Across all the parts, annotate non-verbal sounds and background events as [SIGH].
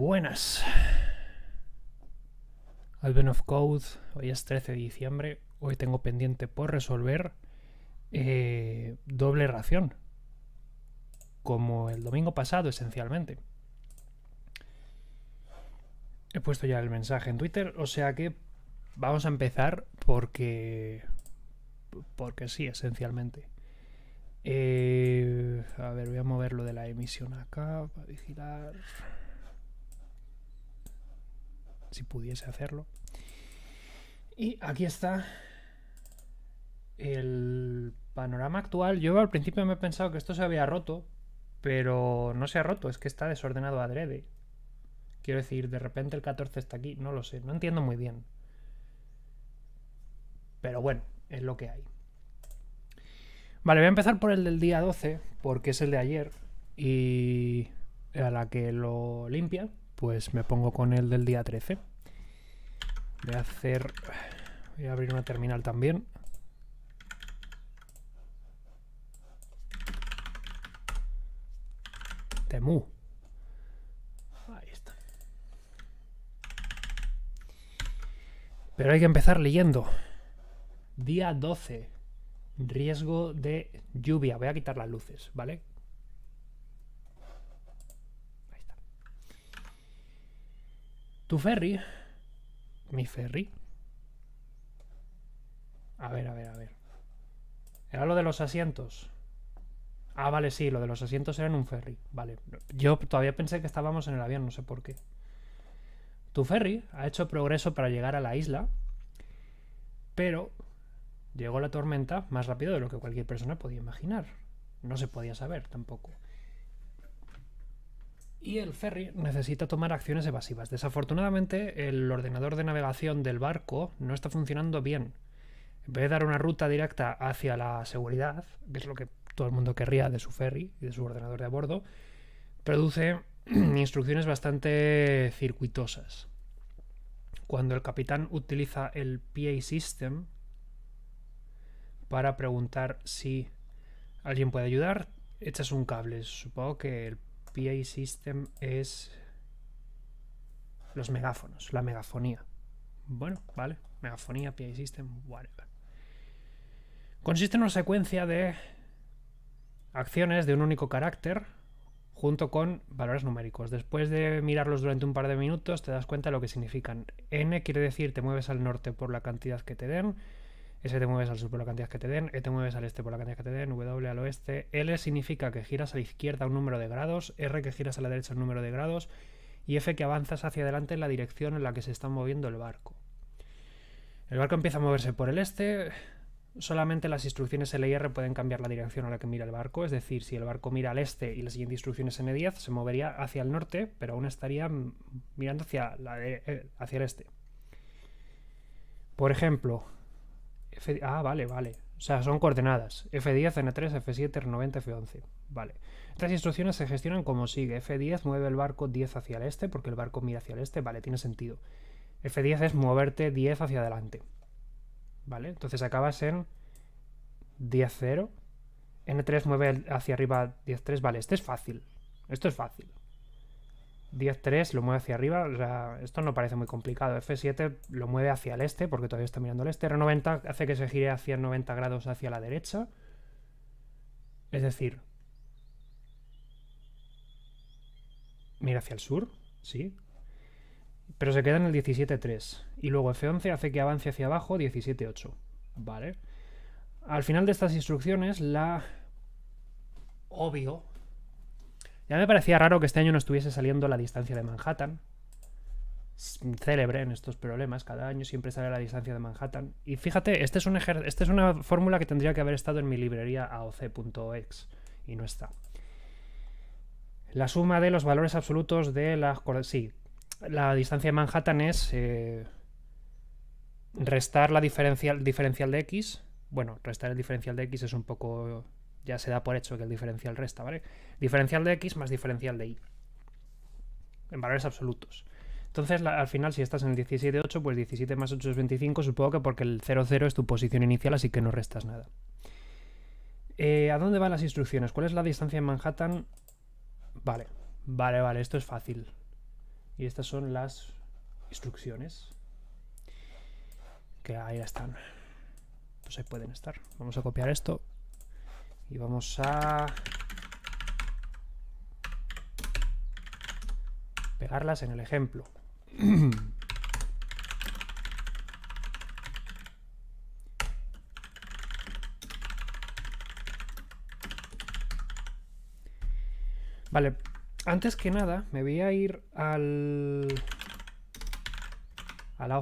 Buenas. Alben of Code, hoy es 13 de diciembre, hoy tengo pendiente por resolver eh, doble ración, como el domingo pasado esencialmente. He puesto ya el mensaje en Twitter, o sea que vamos a empezar porque... porque sí, esencialmente. Eh, a ver, voy a mover lo de la emisión acá para vigilar si pudiese hacerlo. Y aquí está el panorama actual. Yo al principio me he pensado que esto se había roto, pero no se ha roto, es que está desordenado adrede. Quiero decir, de repente el 14 está aquí, no lo sé, no entiendo muy bien. Pero bueno, es lo que hay. Vale, voy a empezar por el del día 12, porque es el de ayer, y a la que lo limpia, pues me pongo con el del día 13. Voy a hacer... Voy a abrir una terminal también. Temu. Ahí está. Pero hay que empezar leyendo. Día 12. Riesgo de lluvia. Voy a quitar las luces, ¿vale? Tu ferry. Mi ferry. A ver, a ver, a ver. Era lo de los asientos. Ah, vale, sí, lo de los asientos era en un ferry. Vale. Yo todavía pensé que estábamos en el avión, no sé por qué. Tu ferry ha hecho progreso para llegar a la isla, pero llegó la tormenta más rápido de lo que cualquier persona podía imaginar. No se podía saber tampoco y el ferry necesita tomar acciones evasivas. Desafortunadamente, el ordenador de navegación del barco no está funcionando bien. En vez de dar una ruta directa hacia la seguridad, que es lo que todo el mundo querría de su ferry y de su ordenador de a bordo, produce [CLEARS THROAT] instrucciones bastante circuitosas. Cuando el capitán utiliza el PA System para preguntar si alguien puede ayudar, echas un cable. Supongo que el PA System es los megáfonos, la megafonía. Bueno, vale, megafonía, PA System, whatever. Consiste en una secuencia de acciones de un único carácter junto con valores numéricos. Después de mirarlos durante un par de minutos te das cuenta de lo que significan. N quiere decir te mueves al norte por la cantidad que te den, S te mueves al sur por la cantidad que te den, E te mueves al este por la cantidad que te den, W al oeste. L significa que giras a la izquierda un número de grados, R que giras a la derecha un número de grados y F que avanzas hacia adelante en la dirección en la que se está moviendo el barco. El barco empieza a moverse por el este. Solamente las instrucciones L y R pueden cambiar la dirección a la que mira el barco, es decir, si el barco mira al este y la siguiente instrucción es N10, se movería hacia el norte, pero aún estaría mirando hacia, eh, hacia el este. Por ejemplo, ah, vale, vale. O sea, son coordenadas. F10, N3, F7, R90, F11. Vale. Estas instrucciones se gestionan como sigue. F10 mueve el barco 10 hacia el este, porque el barco mira hacia el este. Vale, tiene sentido. F10 es moverte 10 hacia adelante. Vale, entonces acabas en 10-0. N3 mueve hacia arriba 10-3. Vale, este es fácil. Esto es fácil. 10-3 lo mueve hacia arriba, esto no parece muy complicado. F7 lo mueve hacia el este, porque todavía está mirando al este. R90 hace que se gire hacia 90 grados hacia la derecha. Es decir, mira hacia el sur, sí. Pero se queda en el 17-3. Y luego F11 hace que avance hacia abajo 17-8. Vale. Al final de estas instrucciones, la obvio ya me parecía raro que este año no estuviese saliendo la distancia de Manhattan. Célebre en estos problemas, cada año siempre sale la distancia de Manhattan. Y fíjate, este es esta es una fórmula que tendría que haber estado en mi librería aoc.ex y no está. La suma de los valores absolutos de las... Sí, la distancia de Manhattan es eh, restar la diferencial, diferencial de x. Bueno, restar el diferencial de x es un poco ya se da por hecho que el diferencial resta, ¿vale? Diferencial de x más diferencial de y. En valores absolutos. Entonces, al final, si estás en el 8, pues 17 más 8 es 25, supongo que porque el 0 es tu posición inicial, así que no restas nada. Eh, ¿A dónde van las instrucciones? ¿Cuál es la distancia en Manhattan? Vale, vale, vale, esto es fácil. Y estas son las instrucciones. Que ahí están. Pues ahí pueden estar. Vamos a copiar esto. Y vamos a... Pegarlas en el ejemplo. [CLEARS THROAT] Vale, antes que nada me voy a ir al a la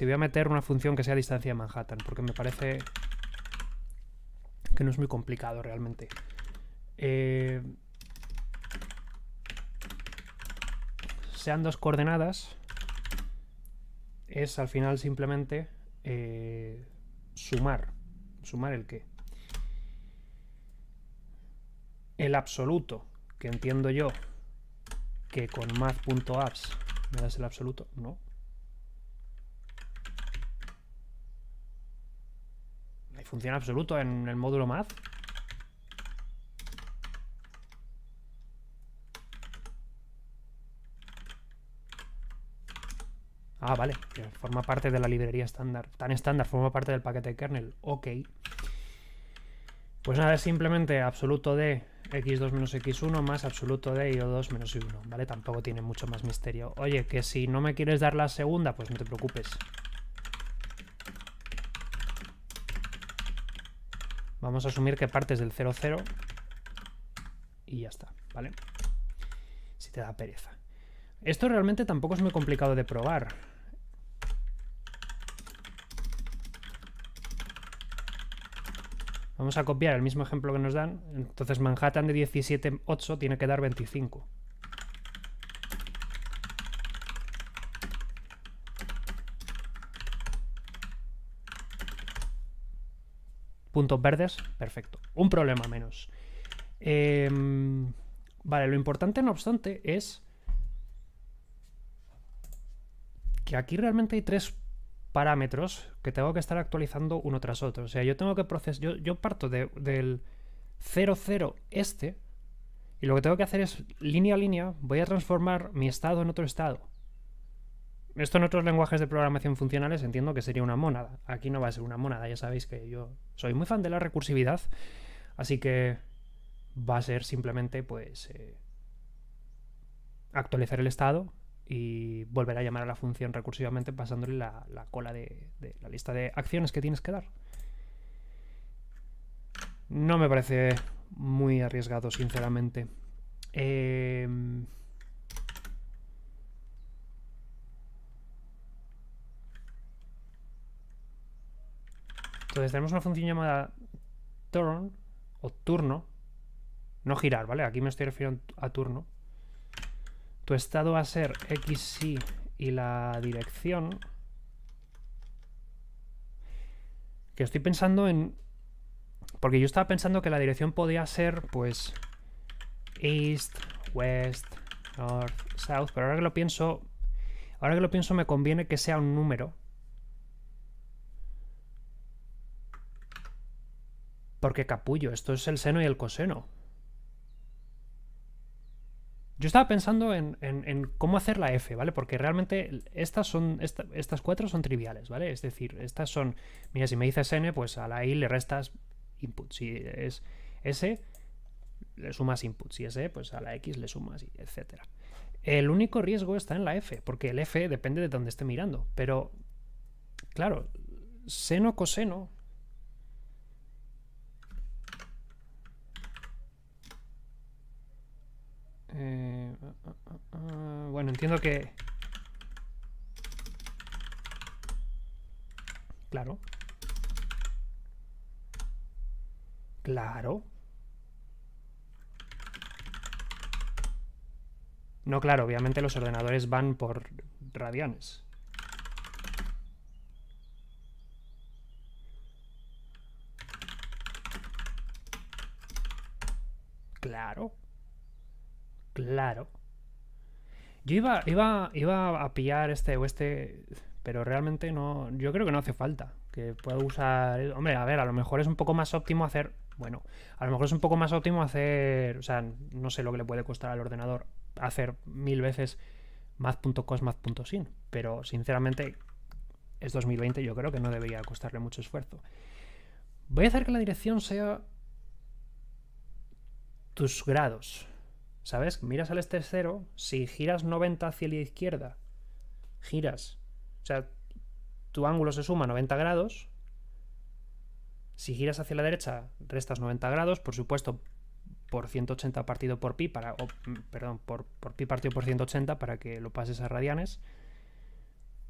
y voy a meter una función que sea distancia de Manhattan, porque me parece que no es muy complicado realmente. Eh, sean dos coordenadas, es al final simplemente eh, sumar. ¿Sumar el qué? El absoluto, que entiendo yo que con math.apps me das el absoluto, no, funciona absoluto en el módulo math. Ah, vale, forma parte de la librería estándar. Tan estándar, forma parte del paquete de kernel. Ok. Pues nada, es simplemente absoluto de x2 menos x1 más absoluto de y2 menos y1, ¿vale? Tampoco tiene mucho más misterio. Oye, que si no me quieres dar la segunda, pues no te preocupes. Vamos a asumir que partes del 0,0 y ya está, ¿vale? Si te da pereza. Esto realmente tampoco es muy complicado de probar. Vamos a copiar el mismo ejemplo que nos dan. Entonces Manhattan de 17,8 tiene que dar 25. puntos verdes, perfecto. Un problema menos. Em, vale, lo importante no obstante es que aquí realmente hay tres parámetros que tengo que estar actualizando uno tras otro. O sea, yo tengo que procesar, yo, parto de, del 00 este y lo que tengo que hacer es línea a línea voy a transformar mi estado en otro estado. Esto en otros lenguajes de programación funcionales entiendo que sería una monada. Aquí no va a ser una monada, ya sabéis que yo soy muy fan de la recursividad, así que va a ser simplemente pues eh, actualizar el estado y volver a llamar a la función recursivamente pasándole la, la cola de, de la lista de acciones que tienes que dar. No me parece muy arriesgado, sinceramente. Eh, Entonces tenemos una función llamada turn o turno. No girar, ¿vale? Aquí me estoy refiriendo a turno. Tu estado va a ser x, y, la dirección. Que estoy pensando en... Porque yo estaba pensando que la dirección podía ser, pues... East, West, North, South. Pero ahora que lo pienso... Ahora que lo pienso me conviene que sea un número. Porque capullo, esto es el seno y el coseno. Yo estaba pensando en, cómo hacer la F, ¿vale? Porque realmente estas son. estas cuatro son triviales, ¿vale? Es decir, estas son. Mira, si me dices n, pues a la i le restas input. Si es s, le sumas input. Si es e, pues a la x le sumas, etc. El único riesgo está en la F, porque el F depende de dónde esté mirando. Pero, claro, seno, coseno, Eh, bueno, entiendo que... Claro. Claro. No, claro, obviamente los ordenadores van por radianes. Claro. Claro. Yo iba, iba, iba a pillar este o este, pero realmente no. Yo creo que no hace falta. Que puedo usar. Hombre, a ver, a lo mejor es un poco más óptimo hacer. Bueno, a lo mejor es un poco más óptimo hacer. O sea, no sé lo que le puede costar al ordenador hacer mil veces math.cos, math.sin. Pero sinceramente, es 2020, yo creo que no debería costarle mucho esfuerzo. Voy a hacer que la dirección sea tus grados. ¿Sabes? Miras al este cero, si giras 90 hacia la izquierda, giras. O sea, tu ángulo se suma 90 grados. Si giras hacia la derecha, restas 90 grados, por supuesto, por 180 partido por pi, para, perdón, por, por pi partido por 180 para que lo pases a radianes.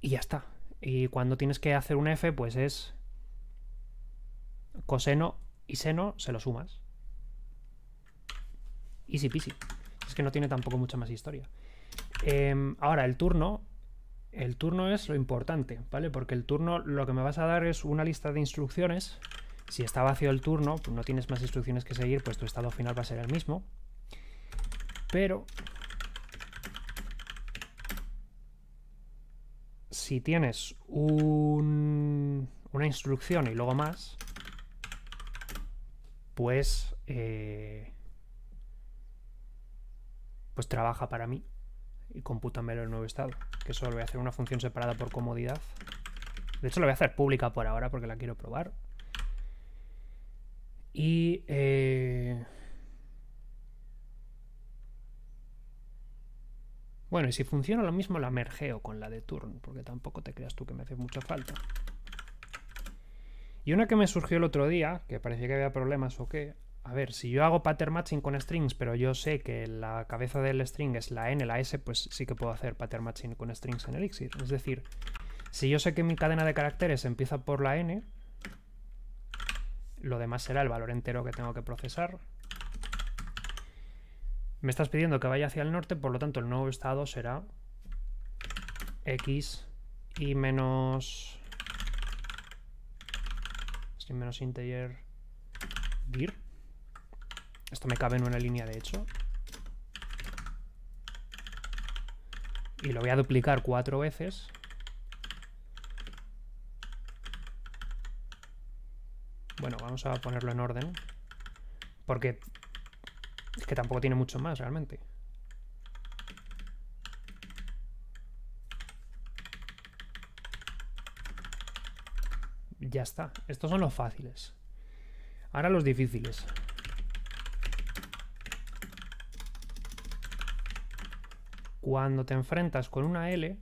Y ya está. Y cuando tienes que hacer un f, pues es coseno y seno, se lo sumas. Easy peasy. Es que no tiene tampoco mucha más historia. Em, ahora, el turno. El turno es lo importante, ¿vale? Porque el turno lo que me vas a dar es una lista de instrucciones. Si está vacío el turno, pues no tienes más instrucciones que seguir, pues tu estado final va a ser el mismo. Pero si tienes una instrucción y luego más, pues eh, pues trabaja para mí y computamelo el nuevo estado. Que solo voy a hacer una función separada por comodidad. De hecho, lo voy a hacer pública por ahora porque la quiero probar. Y... Eh, bueno, y si funciona lo mismo la mergeo con la de turn, porque tampoco te creas tú que me hace mucha falta. Y una que me surgió el otro día, que parecía que había problemas o qué, a ver, si yo hago pattern matching con strings, pero yo sé que la cabeza del string es la n, la s, pues sí que puedo hacer pattern matching con strings en Elixir. Es decir, si yo sé que mi cadena de caracteres empieza por la n, lo demás será el valor entero que tengo que procesar. Me estás pidiendo que vaya hacia el norte, por lo tanto el nuevo estado será x y menos... menos integer dir esto me cabe en una línea, de hecho. Y lo voy a duplicar cuatro veces. Bueno, vamos a ponerlo en orden. Porque es que tampoco tiene mucho más realmente. Ya está. Estos son los fáciles. Ahora los difíciles. cuando te enfrentas con una L,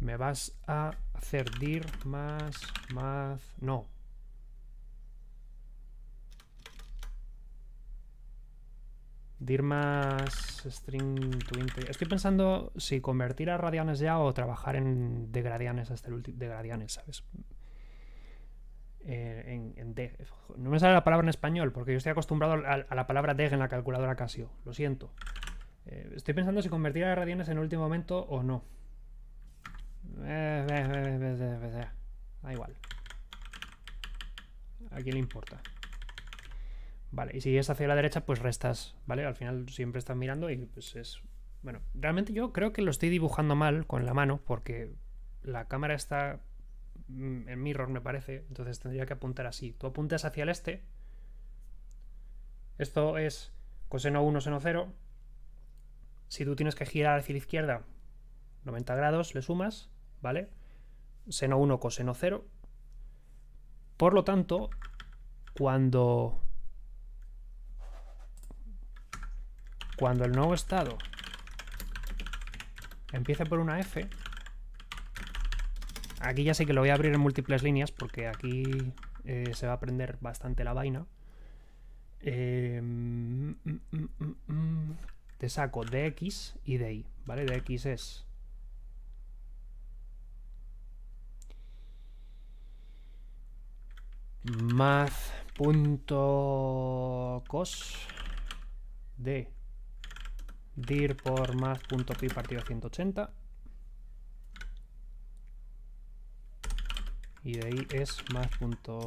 me vas a hacer dir más, más, no. Dir más string to Estoy pensando si convertir a radianes ya o trabajar en degradianes hasta el último, degradianes, ¿sabes? Eh, en, No me sale la palabra en español, porque yo estoy acostumbrado a, la palabra DEG en la calculadora Casio. Lo siento. Eh, estoy pensando si convertir a radianes en último momento o no. Eh, da igual. ¿A quién le importa? Vale, y si es hacia la derecha, pues restas, ¿vale? Al final siempre estás mirando y pues es... Bueno, realmente yo creo que lo estoy dibujando mal con la mano porque la cámara está Mm, en mirror, me parece. Entonces tendría que apuntar así. Tú apuntas hacia el este. Esto es coseno 1, seno 0. Si tú tienes que girar hacia la izquierda 90 grados, le sumas, ¿vale? Seno 1, coseno 0. Por lo tanto, cuando... Cuando el nuevo estado empiece por una F, Aquí ya sé que lo voy a abrir en múltiples líneas porque aquí eh, se va a aprender bastante la vaina. Em, mm, mm, mm, te saco de X y de ¿vale? De X es... math.cos de dir por math.pi partido 180 y de ahí es math.sin punto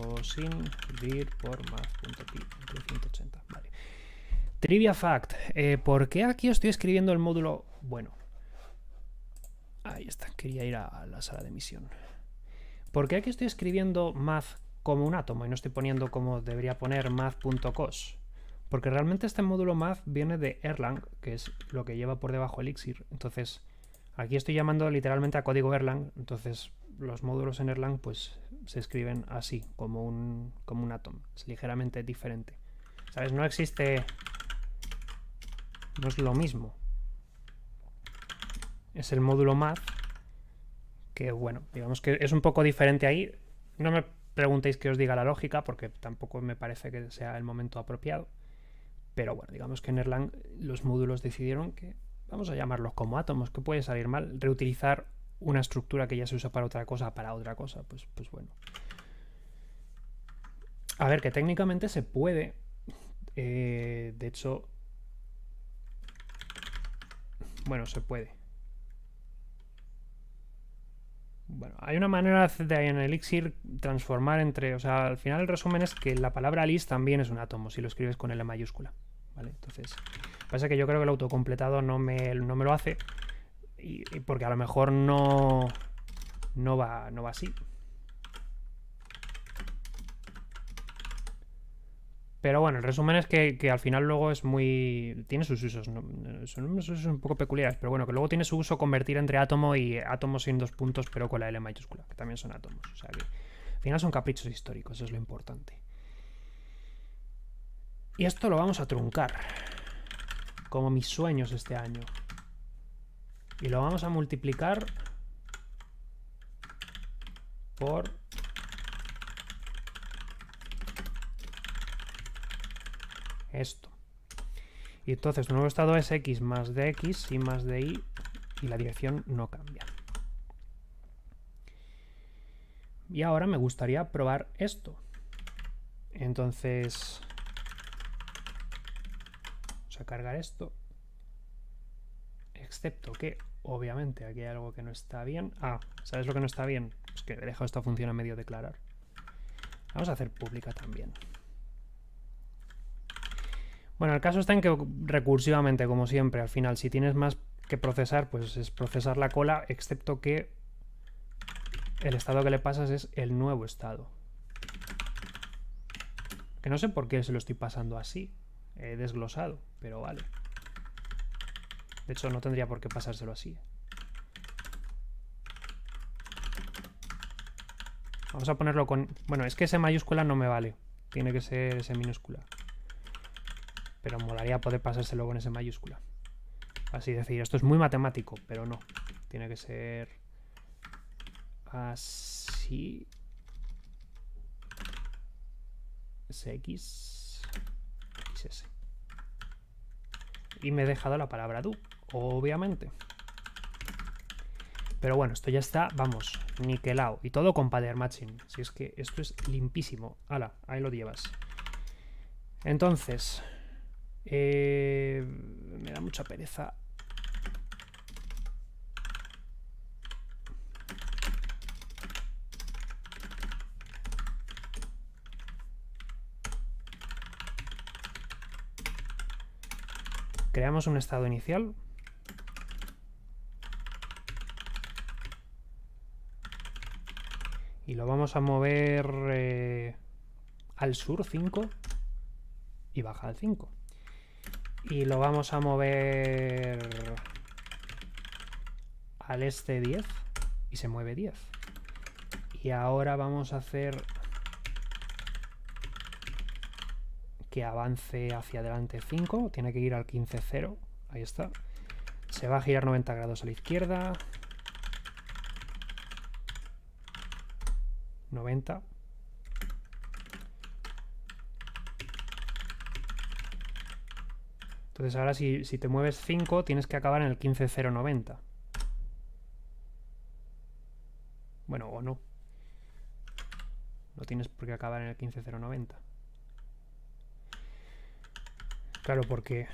por más Trivia fact. Eh, ¿Por qué aquí estoy escribiendo el módulo? Bueno. Ahí está. Quería ir a la sala de misión. ¿Por qué aquí estoy escribiendo math como un átomo y no estoy poniendo como debería poner math.cos? Porque realmente este módulo math viene de Erlang, que es lo que lleva por debajo Elixir. Entonces, aquí estoy llamando literalmente a código Erlang. Entonces, los módulos en Erlang pues se escriben así, como un, como un Es ligeramente diferente. ¿Sabes? No existe... No es lo mismo. Es el módulo math que, bueno, digamos que es un poco diferente ahí. No me preguntéis que os diga la lógica porque tampoco me parece que sea el momento apropiado. Pero bueno, digamos que en Erlang los módulos decidieron que, vamos a llamarlos como átomos, que puede salir mal, reutilizar una estructura que ya se usa para otra cosa, para otra cosa, pues, pues bueno. A ver, que técnicamente se puede. Eh, de hecho... Bueno, se puede. Bueno, hay una manera de en Elixir transformar entre... O sea, al final el resumen es que la palabra list también es un átomo, si lo escribes con la mayúscula. ¿Vale? Entonces, pasa que yo creo que el autocompletado no me, no me lo hace, y, porque a lo mejor no, no, va, no va así. Pero bueno, el resumen es que, al final luego es muy... Tiene sus usos, son unos usos un poco peculiares, pero bueno, que luego tiene su uso convertir entre átomo y átomo sin dos puntos, pero con la L mayúscula, que también son átomos. O sea que al final son caprichos históricos, eso es lo importante. Y esto lo vamos a truncar, como mis sueños este año y lo vamos a multiplicar por esto. Y entonces nuevo estado es x más de x y más de y y la dirección no cambia. Y ahora me gustaría probar esto. Entonces, vamos a cargar esto. Excepto que obviamente aquí hay algo que no está bien. Ah, ¿sabes lo que no está bien? Es pues que he dejado esta función a medio declarar. Vamos a hacer pública también. Bueno, el caso está en que recursivamente, como siempre, al final, si tienes más que procesar, pues es procesar la cola, excepto que el estado que le pasas es el nuevo estado. Que no sé por qué se lo estoy pasando así, he desglosado, pero vale. De hecho, no tendría por qué pasárselo así. ¿eh? Vamos a ponerlo con... Bueno, es que ese mayúscula no me vale. Tiene que ser ese minúscula. Pero molaría poder pasárselo con ese mayúscula. Así decir, esto es muy matemático, pero no. Tiene que ser... Así... SX... XS. Y me he dejado la palabra du obviamente. Pero bueno, esto ya está, vamos, niquelado. Y todo con pattern Si es que esto es limpísimo. Hala, ahí lo llevas. Entonces, eh, me da mucha pereza. Creamos un estado inicial. Y lo vamos a mover eh, al sur 5 y baja al 5. Y lo vamos a mover al este 10 y se mueve 10. Y ahora vamos a hacer que avance hacia adelante 5. Tiene que ir al 15-0. Ahí está. Se va a girar 90 grados a la izquierda. 90. Entonces ahora si, si te mueves 5 tienes que acabar en el 15090. Bueno, o no. No tienes por qué acabar en el 15090. Claro, porque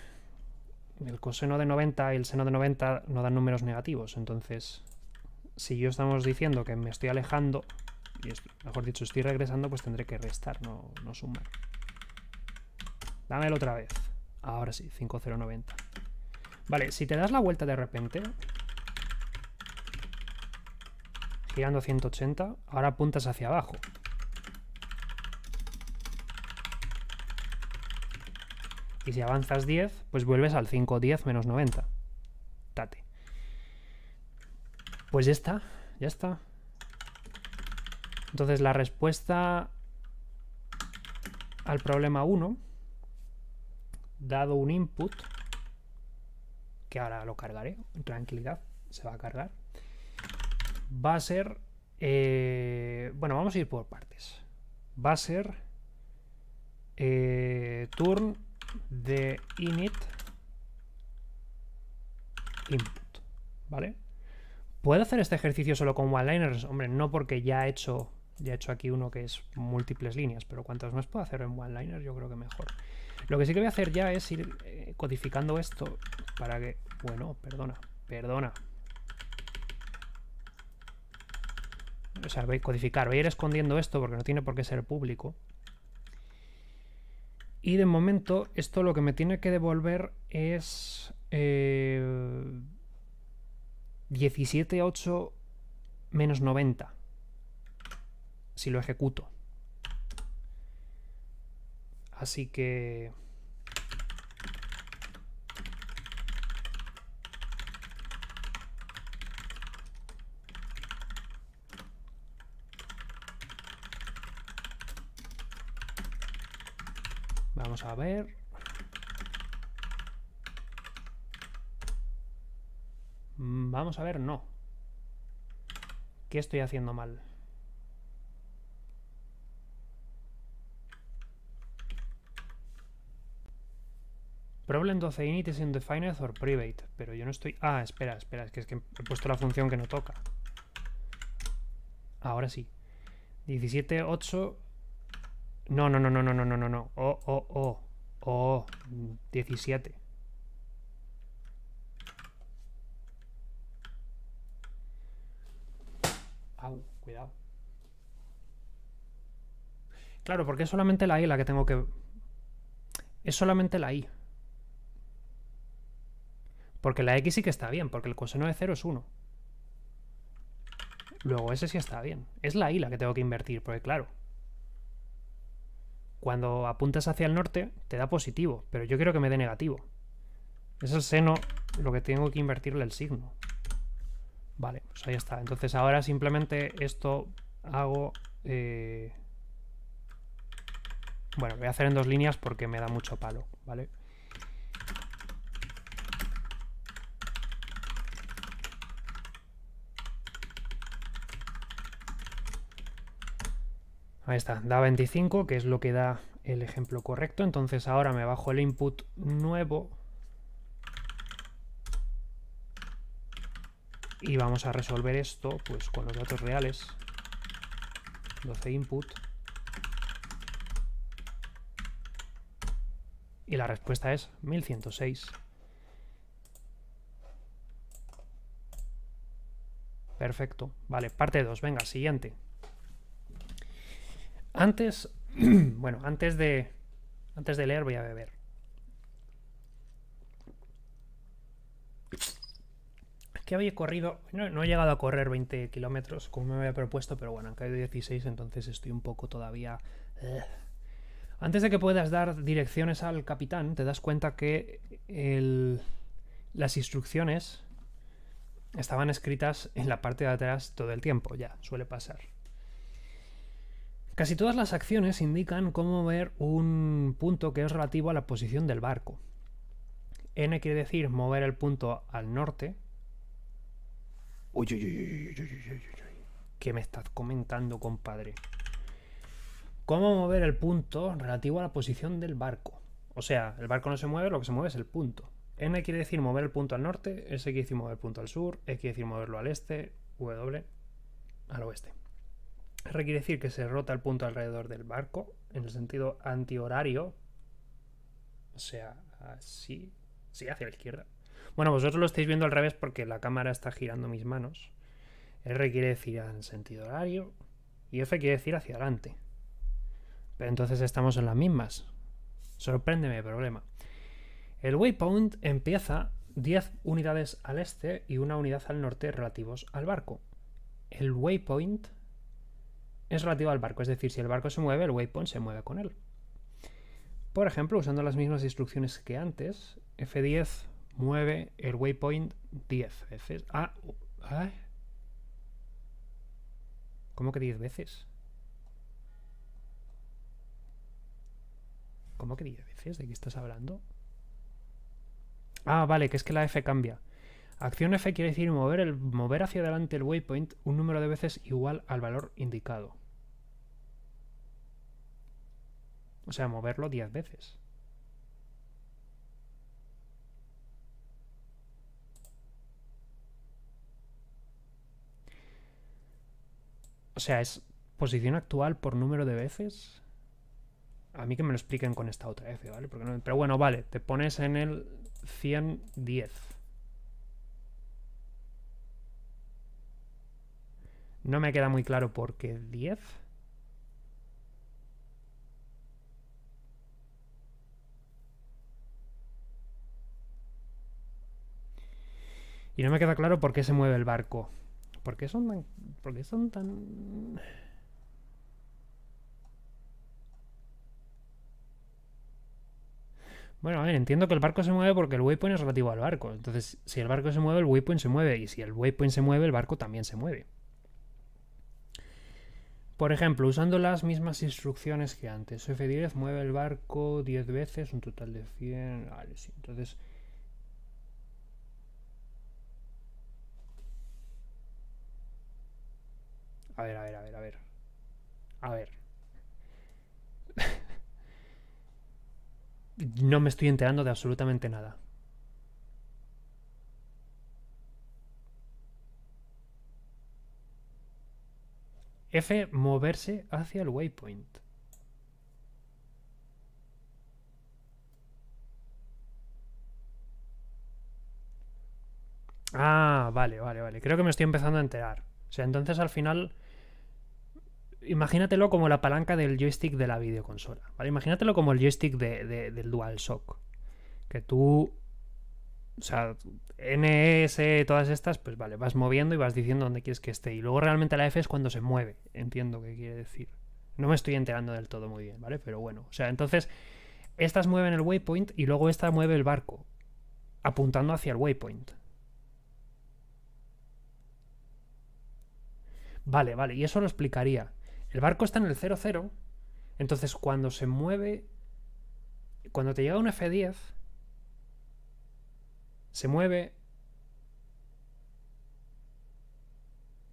el coseno de 90 y el seno de 90 no dan números negativos. Entonces, si yo estamos diciendo que me estoy alejando, y mejor dicho, estoy regresando, pues tendré que restar, no, no sumar. Dámelo otra vez. Ahora sí, 5090. Vale, si te das la vuelta de repente, girando 180, ahora apuntas hacia abajo. Y si avanzas 10, pues vuelves al 510 menos 90. Tate. Pues ya está, ya está. Entonces la respuesta al problema 1, dado un input, que ahora lo cargaré, tranquilidad, se va a cargar, va a ser... Eh, bueno, vamos a ir por partes. Va a ser eh, turn de init input, ¿vale? ¿Puedo hacer este ejercicio solo con one-liners? Hombre, no porque ya he hecho ya he hecho aquí uno que es múltiples líneas, pero cuantas más puedo hacer en one-liner yo creo que mejor. Lo que sí que voy a hacer ya es ir eh, codificando esto para que... Bueno, perdona, perdona. O sea, voy a codificar, voy a ir escondiendo esto porque no tiene por qué ser público. Y de momento esto lo que me tiene que devolver es... 17 a 8 menos 90 si lo ejecuto. Así que... Vamos a ver. Mm, vamos a ver, no. ¿Qué estoy haciendo mal? Problem 12 init is undefined or private. Pero yo no estoy... Ah, espera, espera. Es que, es he puesto la función que no toca. Ahora sí. 17, 8... No, no, no, no, no, no, no, no, no. Oh, oh, oh. Oh, 17. Au, cuidado. Claro, porque es solamente la I la que tengo que... Es solamente la I. Porque la X sí que está bien, porque el coseno de 0 es 1. Luego ese sí está bien. Es la Y la que tengo que invertir, porque claro. Cuando apuntas hacia el norte, te da positivo, pero yo quiero que me dé negativo. Es el seno lo que tengo que invertirle el signo. Vale, pues ahí está. Entonces ahora simplemente esto hago... Eh, bueno, voy a hacer en dos líneas porque me da mucho palo, ¿vale? Ahí está, da 25, que es lo que da el ejemplo correcto. Entonces ahora me bajo el input nuevo y vamos a resolver esto pues con los datos reales. 12 input. Y la respuesta es 1106. Perfecto. Vale, parte 2. Venga, siguiente. Antes, [CLEARS THROAT] bueno, antes de, antes de leer voy a beber. que había corrido, no, he llegado a correr 20 kilómetros como me había propuesto, pero bueno, han caído 16, entonces estoy un poco todavía... Eh. Antes de que puedas dar direcciones al capitán, te das cuenta que las instrucciones estaban escritas en la parte de atrás todo el tiempo, ya, suele pasar. Casi todas las acciones indican cómo mover un punto que es relativo a la posición del barco. N quiere decir mover el punto al norte. Uy, ¿Qué me estás comentando, compadre? ¿Cómo mover el punto relativo a la posición del barco? O sea, el barco no se mueve, lo que se mueve es el punto. N quiere decir mover el punto al norte, S quiere decir mover el punto al sur, E quiere decir moverlo al este, W al oeste requiere decir que se rota el punto alrededor del barco, en el sentido antihorario, o sea, así, sí, hacia la izquierda. Bueno, vosotros lo estáis viendo al revés porque la cámara está girando mis manos. R quiere decir en sentido horario y F quiere decir hacia adelante. Pero entonces estamos en las mismas. Sorpréndeme, problema. El waypoint empieza 10 unidades al este y una unidad al norte relativos al barco. El waypoint es relativo al barco, es decir, si el barco se mueve, el waypoint se mueve con él. Por ejemplo, usando las mismas instrucciones que antes, F10 mueve el waypoint 10 ah, veces. ¿Cómo que 10 veces? ¿Cómo que 10 veces? ¿De qué estás hablando? Ah, vale, que es que la F cambia. Acción F quiere decir mover, el, mover hacia adelante el waypoint un número de veces igual al valor indicado. O sea, moverlo 10 veces. O sea, es posición actual por número de veces. A mí que me lo expliquen con esta otra F, ¿vale? pero bueno, vale, te pones en el 110. No me queda muy claro por qué 10. Y no me queda claro por qué se mueve el barco. ¿Por qué son tan...? son tan...? Bueno, a ver, entiendo que el barco se mueve porque el waypoint es relativo al barco. Entonces, si el barco se mueve, el waypoint se mueve. Y si el waypoint se mueve, el barco también se mueve. Por ejemplo, usando las mismas instrucciones que antes. F10 mueve el barco 10 veces, un total de 100. Vale, sí. Entonces, A ver, a ver, a ver, a ver. A ver. [LAUGHS] no me estoy enterando de absolutamente nada. F, moverse hacia el waypoint. Ah, vale, vale, vale. Creo que me estoy empezando a enterar. O sea, entonces al final imagínatelo como la palanca del joystick de la videoconsola, ¿vale? Imagínatelo como el joystick de, del DualShock. Que tú, o sea, NS, e todas estas, pues vale, vas moviendo y vas diciendo dónde quieres que esté. Y luego realmente la F es cuando se mueve, entiendo qué quiere decir. No me estoy enterando del todo muy bien, ¿vale? Pero bueno, o sea, entonces, estas mueven el waypoint y luego esta mueve el barco, apuntando hacia el waypoint. Vale, vale, y eso lo explicaría. El barco está en el 0-0, entonces cuando se mueve, cuando te llega un F10, se mueve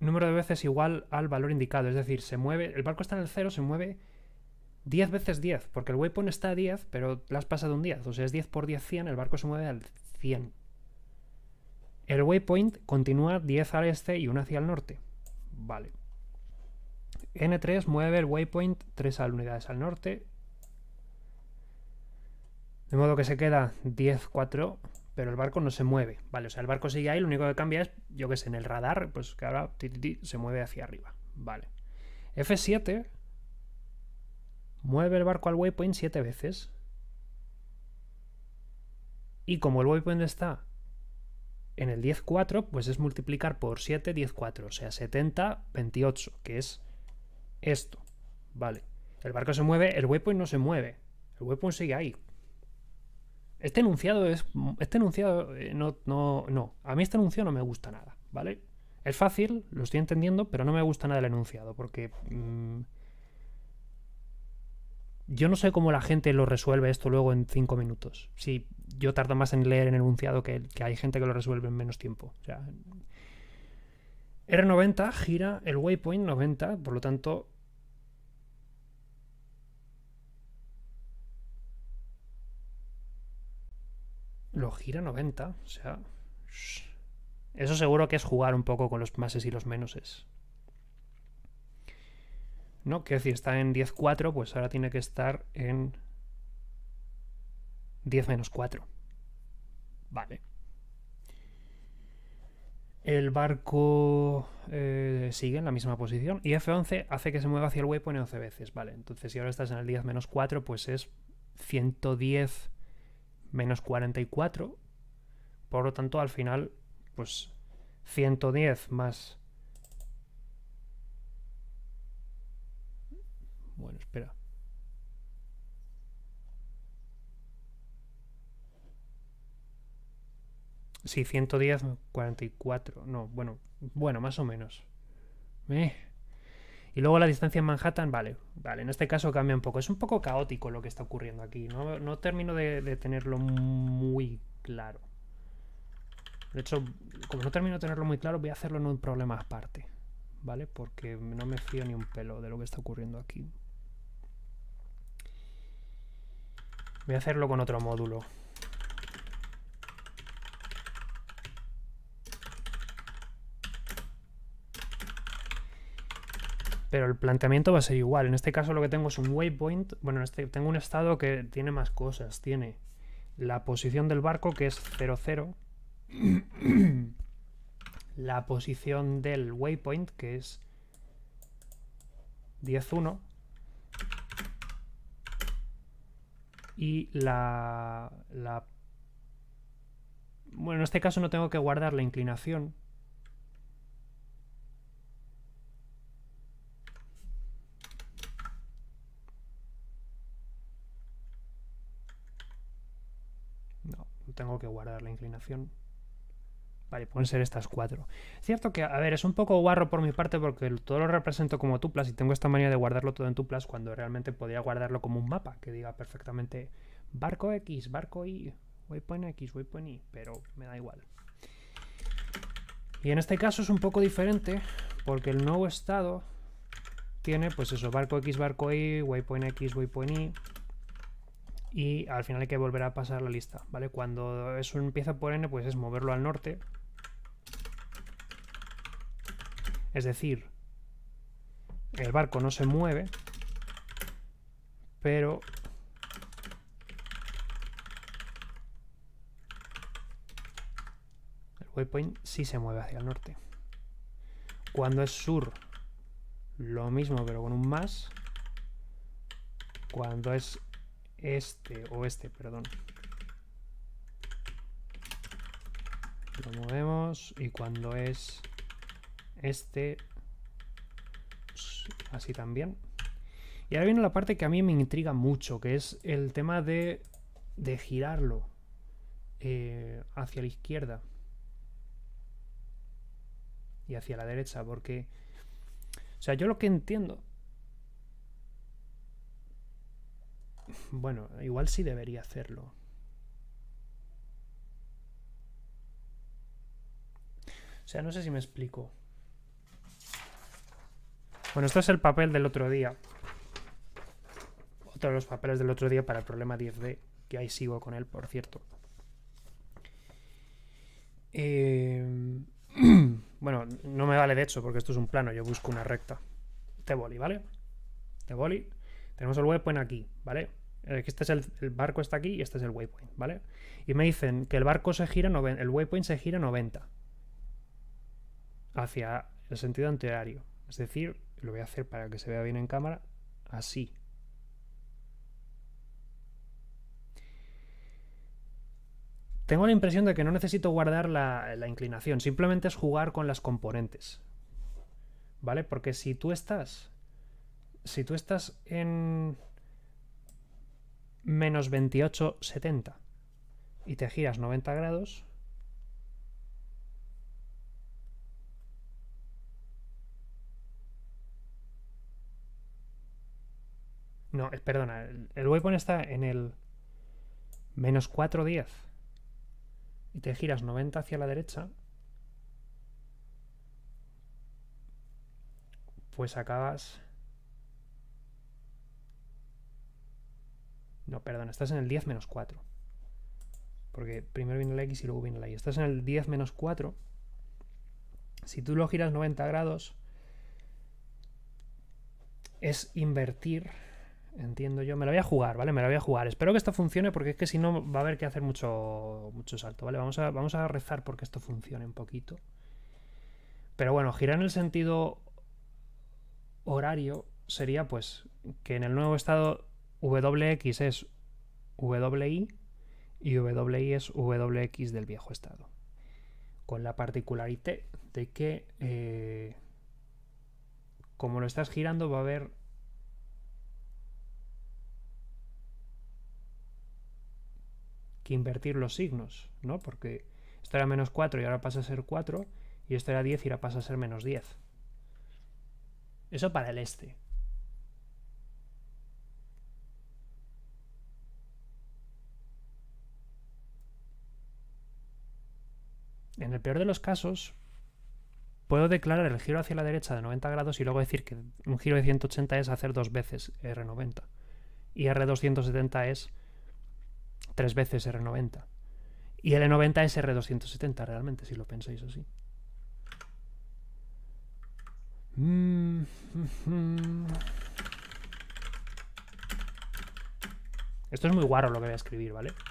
número de veces igual al valor indicado, es decir, se mueve, el barco está en el 0, se mueve 10 veces 10, porque el waypoint está a 10, pero la has pasado un 10, o sea, es 10 por 10, 100, el barco se mueve al 100. El waypoint continúa 10 al este y 1 hacia el norte. Vale. N3 mueve el waypoint 3 unidades al norte. De modo que se queda 10, 4, pero el barco no se mueve. Vale, o sea, el barco sigue ahí, lo único que cambia es, yo que sé, en el radar, pues que ahora se mueve hacia arriba. Vale. F7 mueve el barco al waypoint 7 veces. Y como el waypoint está en el 10-4, pues es multiplicar por 7, 10-4, o sea, 70, 28, que es esto. Vale. El barco se mueve, el waypoint no se mueve. El waypoint sigue ahí. Este enunciado es. Este enunciado. Eh, no, no, no. A mí este enunciado no me gusta nada, ¿vale? Es fácil, lo estoy entendiendo, pero no me gusta nada el enunciado, porque. Mm, yo no sé cómo la gente lo resuelve esto luego en cinco minutos. Si yo tardo más en leer el enunciado que, hay gente que lo resuelve en menos tiempo. R90 gira el waypoint 90, por lo tanto, Lo gira 90, o sea... Eso seguro que es jugar un poco con los máses y los menoses. No, que si está en 10-4, pues ahora tiene que estar en 10 menos 4. Vale. El barco eh, sigue en la misma posición y F11 hace que se mueva hacia el waypoint 11 veces. Vale, entonces si ahora estás en el 10 menos 4, pues es 110 menos 44. Por lo tanto, al final, pues 110 más... Bueno, espera. Sí, 110, 44. No, bueno, bueno, más o menos. Eh. Y luego la distancia en Manhattan, vale, vale, en este caso cambia un poco. Es un poco caótico lo que está ocurriendo aquí, no, no termino de, de tenerlo muy claro. De hecho, como no termino de tenerlo muy claro, voy a hacerlo en un problema aparte, ¿vale? Porque no me fío ni un pelo de lo que está ocurriendo aquí. Voy a hacerlo con otro módulo. pero el planteamiento va a ser igual. En este caso lo que tengo es un waypoint, bueno, este, tengo un estado que tiene más cosas, tiene la posición del barco que es 0, 0, [COUGHS] la posición del waypoint que es 10, 1, y la... Bueno, en este caso no tengo que guardar la inclinación, tengo que guardar la inclinación. Vale, pueden ser estas cuatro. Cierto que, a ver, es un poco guarro por mi parte porque todo lo represento como tuplas y tengo esta manía de guardarlo todo en tuplas cuando realmente podría guardarlo como un mapa que diga perfectamente barco X, barco Y, waypoint X, waypoint Y, pero me da igual. Y en este caso es un poco diferente porque el nuevo estado tiene, pues eso, barco X, barco Y, waypoint X, waypoint Y, y al final hay que volver a pasar la lista, ¿vale? Cuando eso empieza por n, pues es moverlo al norte. Es decir, el barco no se mueve, pero... El waypoint sí se mueve hacia el norte. Cuando es sur, lo mismo, pero con un más. Cuando es este, o este, perdón. Lo movemos y cuando es este, pues, así también. Y ahora viene la parte que a mí me intriga mucho, que es el tema de, girarlo eh, hacia la izquierda y hacia la derecha, porque... O sea, yo lo que entiendo Bueno, igual sí debería hacerlo. O sea, no sé si me explico. Bueno, esto es el papel del otro día. Otro de los papeles del otro día para el problema 10D. Que ahí sigo con él, por cierto. Eh, [CLEARS THROAT] bueno, no me vale de hecho porque esto es un plano. Yo busco una recta. Te boli, ¿vale? Te boli. Tenemos el waypoint aquí, ¿vale? Eh, este es el, barco está aquí y este es el waypoint, ¿vale? Y me dicen que el barco se gira, el waypoint se gira 90. Hacia el sentido antihorario. Es decir, lo voy a hacer para que se vea bien en cámara, así. Tengo la impresión de que no necesito guardar la, la, inclinación, simplemente es jugar con las componentes. ¿Vale? Porque si tú estás si tú estás en menos 28, 70 y te giras 90 grados, No, eh, perdona, el, waypoint está en el menos 10 y te giras 90 hacia la derecha, pues acabas No, perdón, estás en el 10 menos 4. Porque primero viene la X y luego viene la Y. Estás en el 10 menos 4. Si tú lo giras 90 grados, es invertir, entiendo yo. Me la voy a jugar, ¿vale? Me la voy a jugar. Espero que esto funcione porque es que si no va a haber que hacer mucho, mucho salto, ¿vale? Vamos a, vamos a rezar porque esto funcione un poquito. Pero bueno, girar en el sentido horario sería pues que en el nuevo estado WX es WI y WI es WX del viejo estado. Con la particularidad de que eh, como lo estás girando va a haber que invertir los signos, ¿no? Porque esto era menos 4 y ahora pasa a ser 4 y esto era 10 y ahora pasa a ser menos 10. Eso para el este. en el peor de los casos, puedo declarar el giro hacia la derecha de 90 grados y luego decir que un giro de 180 es hacer dos veces R90 y R270 es tres veces R90. Y L90 es R270 realmente, si lo pensáis así. Mm. [LAUGHS] Esto es muy guaro lo que voy a escribir, ¿vale? vale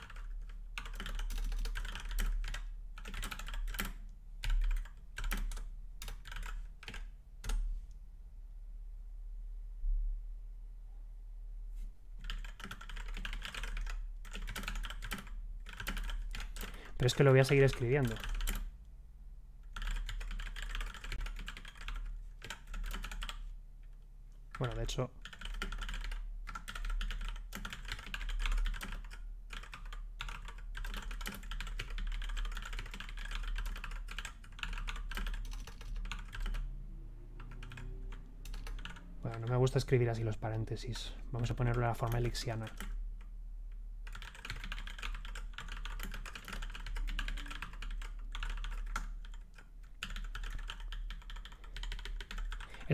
es que lo voy a seguir escribiendo. Bueno, de hecho... Bueno, no me gusta escribir así los paréntesis. Vamos a ponerlo de la forma elixiana.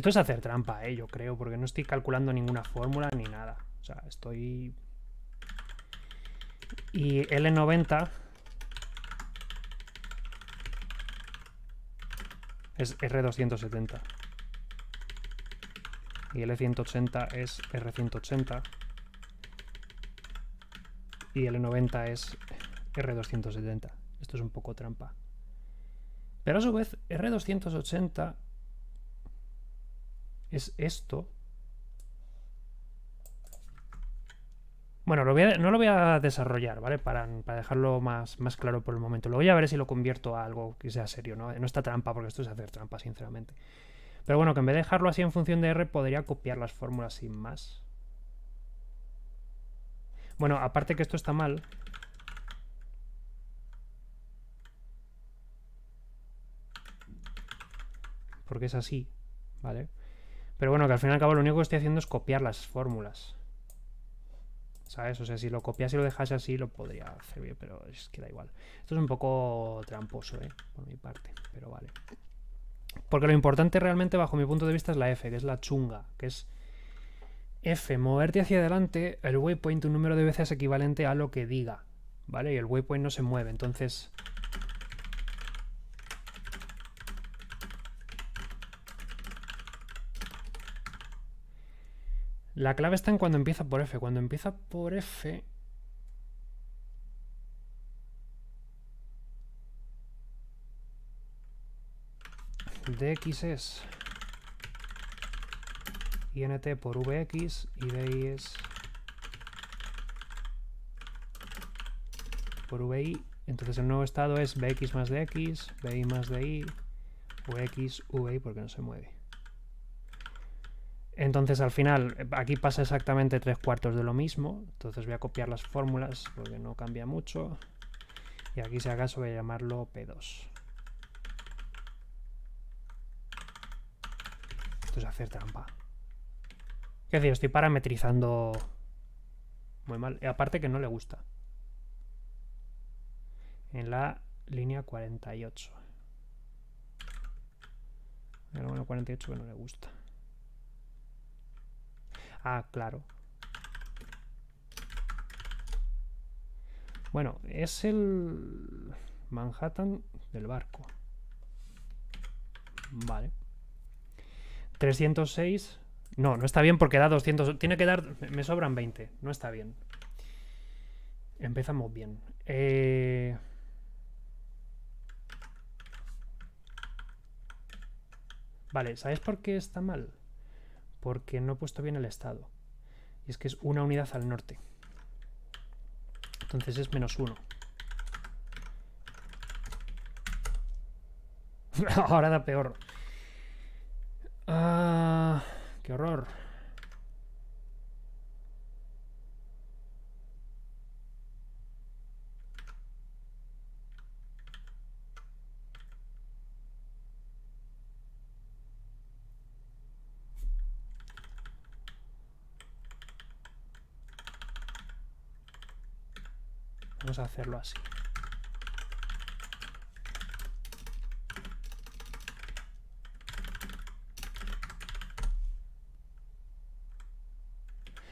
Esto es hacer trampa, ¿eh? yo creo, porque no estoy calculando ninguna fórmula ni nada. O sea, estoy... Y L90 es R270. Y L180 es R180. Y L90 es R270. Esto es un poco trampa. Pero a su vez, R280 es esto. Bueno, no lo voy a desarrollar, ¿vale? Para, dejarlo más, más claro por el momento. Lo voy a ver si lo convierto a algo que sea serio, ¿no? No está trampa, porque esto es hacer trampa, sinceramente. Pero bueno, que en vez de dejarlo así en función de R, podría copiar las fórmulas sin más. Bueno, aparte que esto está mal. Porque es así, ¿vale? Pero bueno, que al fin y al cabo lo único que estoy haciendo es copiar las fórmulas. ¿Sabes? O sea, si lo copias y lo dejas así, lo podría hacer bien, pero es que da igual. Esto es un poco tramposo, ¿eh? Por mi parte, pero vale. Porque lo importante realmente, bajo mi punto de vista, es la F, que es la chunga, que es... F, moverte hacia adelante, el waypoint un número de veces equivalente a lo que diga, ¿vale? Y el waypoint no se mueve, entonces La clave está en cuando empieza por F. Cuando empieza por F... dx es int por vx y di es por vi. Entonces el nuevo estado es bx más dx, bi más di, vx, vi porque no se mueve. Entonces al final, aquí pasa exactamente tres cuartos de lo mismo. Entonces voy a copiar las fórmulas porque no cambia mucho. Y aquí si acaso voy a llamarlo P2. Esto es hacer trampa. Es decir, estoy parametrizando muy mal. aparte que no le gusta. En la línea 48. En la 48 que no le gusta. Ah, claro. Bueno, es el Manhattan del barco. Vale. 306. No, no está bien porque da 200. Tiene que dar... Me sobran 20. No está bien. Empezamos bien. Eh, vale, ¿sabes por qué está mal? porque no he puesto bien el estado. Y es que es una unidad al norte. Entonces es menos uno. [LAUGHS] Ahora da peor. Ah, ¡Qué horror! hacerlo así.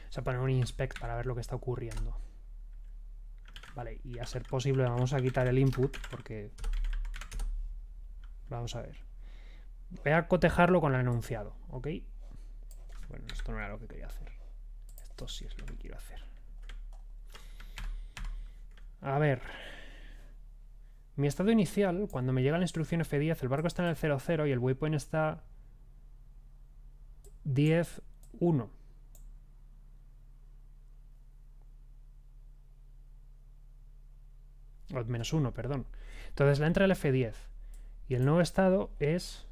O sea, poner un inspect para ver lo que está ocurriendo. Vale, y a ser posible vamos a quitar el input porque... Vamos a ver. Voy a cotejarlo con el enunciado, ¿ok? Bueno, esto no era lo que quería hacer. Esto sí es lo que quiero hacer. A ver. Mi estado inicial, cuando me llega la instrucción F10, el barco está en el 00 y el waypoint está 10, 1. O menos 1, perdón. Entonces la entra el F10. Y el nuevo estado es...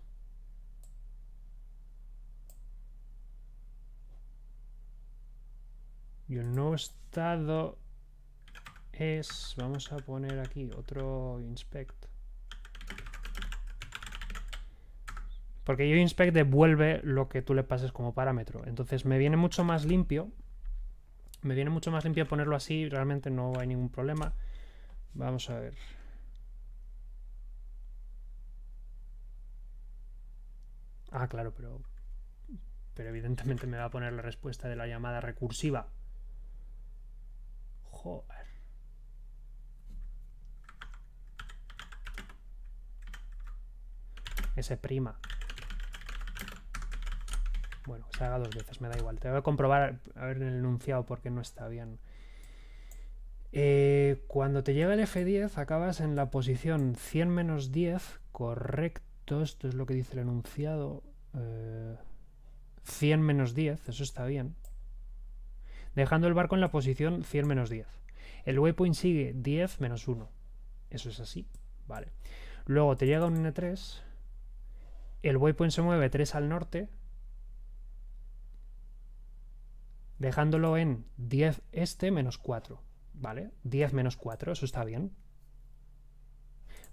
Y el nuevo estado vamos a poner aquí otro inspect. Porque yo inspect devuelve lo que tú le pases como parámetro. Entonces me viene mucho más limpio. Me viene mucho más limpio ponerlo así, realmente no hay ningún problema. Vamos a ver. Ah, claro, pero, pero evidentemente me va a poner la respuesta de la llamada recursiva. Joder. Ese prima. Bueno, se haga dos veces, me da igual. Te voy a comprobar a ver el enunciado porque no está bien. Eh, cuando te llega el F10 acabas en la posición 100 menos 10, correcto, esto es lo que dice el enunciado. 100 eh, menos 10, eso está bien. Dejando el barco en la posición 100 menos 10. El waypoint sigue 10 menos 1. Eso es así, vale. Luego te llega un N3 el waypoint se mueve 3 al norte, dejándolo en 10 este menos 4, ¿vale? 10 menos 4, eso está bien.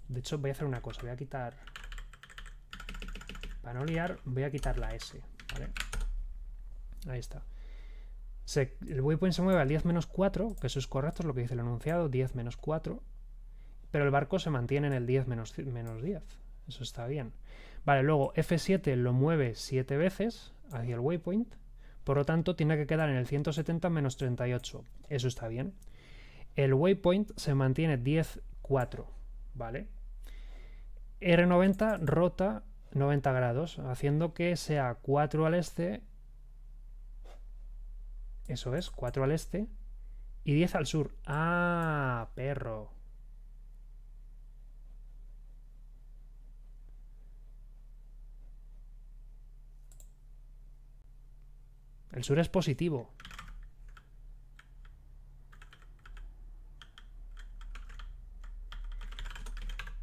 De hecho, voy a hacer una cosa, voy a quitar... Para no liar, voy a quitar la S, Ahí está. el waypoint se mueve al 10 menos 4, que eso es correcto, es lo que dice el enunciado, 10 menos 4. Pero el barco se mantiene en el 10 menos 10. Eso está bien. Vale, luego F7 lo mueve 7 veces hacia el waypoint. Por lo tanto, tiene que quedar en el 170 menos 38. Eso está bien. El waypoint se mantiene 10, 4. ¿Vale? R90 rota 90 grados, haciendo que sea 4 al este. Eso es, 4 al este. Y 10 al sur. ¡Ah, perro! El sur es positivo.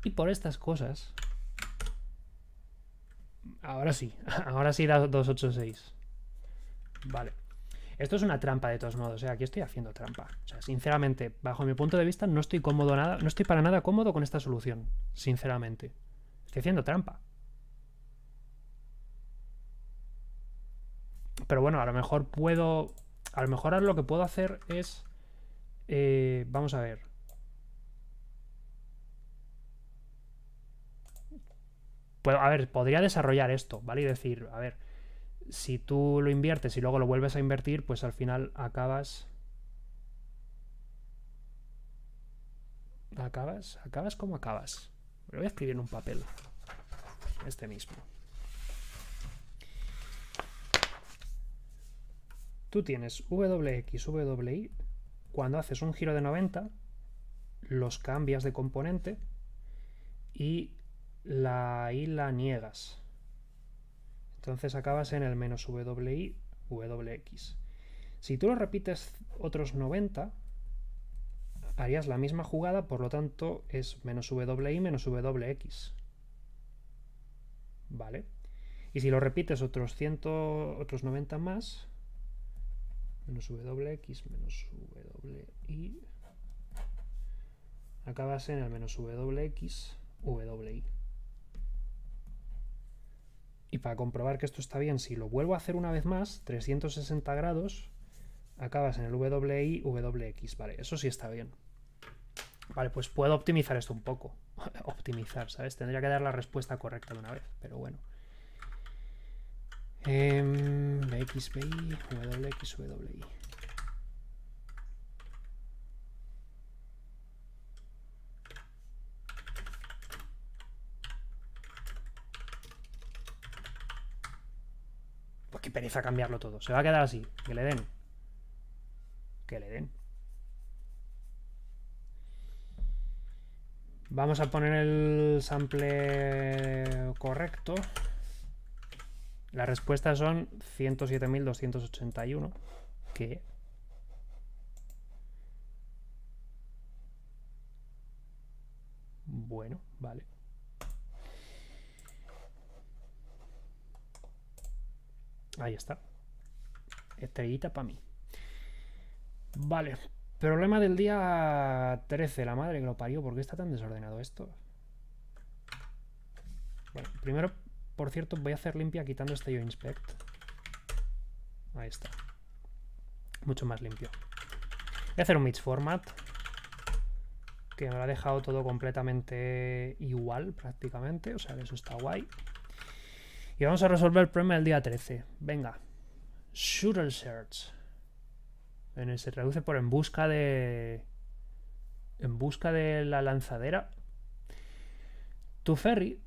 Y por estas cosas... Ahora sí, [LAUGHS] ahora sí las 286. Vale. Esto es una trampa de todos modos, ¿eh? aquí estoy haciendo trampa. O sea, sinceramente, bajo mi punto de vista, no estoy cómodo nada, no estoy para nada cómodo con esta solución, sinceramente. Estoy haciendo trampa. Pero bueno, a lo mejor puedo... A lo mejor ahora lo que puedo hacer es... Eh, vamos a ver. Puedo, a ver, podría desarrollar esto, ¿vale? Y decir, a ver, si tú lo inviertes y luego lo vuelves a invertir, pues al final acabas... ¿Acabas? ¿Acabas como acabas? lo voy a escribir en un papel. Este mismo. tú tienes WX, WY, cuando haces un giro de 90, los cambias de componente y la Y la niegas. Entonces acabas en el menos WI, WX. Si tú lo repites otros 90, harías la misma jugada, por lo tanto es menos WI menos WX. ¿Vale? Y si lo repites otros, otros 90 más, menos wx menos wi acabas en el menos wx wi y para comprobar que esto está bien si lo vuelvo a hacer una vez más 360 grados acabas en el wi wx vale eso sí está bien vale pues puedo optimizar esto un poco [LAUGHS] optimizar sabes tendría que dar la respuesta correcta de una vez pero bueno Em, x XBI, WXWI. Pues qué pereza cambiarlo todo. Se va a quedar así. Que le den. Que le den. Vamos a poner el sample correcto. Las respuestas son 107.281, que Bueno, vale. Ahí está. Estrellita para mí. Vale. Problema del día 13. La madre que lo parió. ¿Por qué está tan desordenado esto? Bueno, primero por cierto, voy a hacer limpia quitando este yo inspect. Ahí está. Mucho más limpio. Voy a hacer un mix format. Que me lo ha dejado todo completamente igual prácticamente. O sea eso está guay. Y vamos a resolver el problema del día 13. Venga. Shooter search. se traduce por en busca de... En busca de la lanzadera. Tu ferry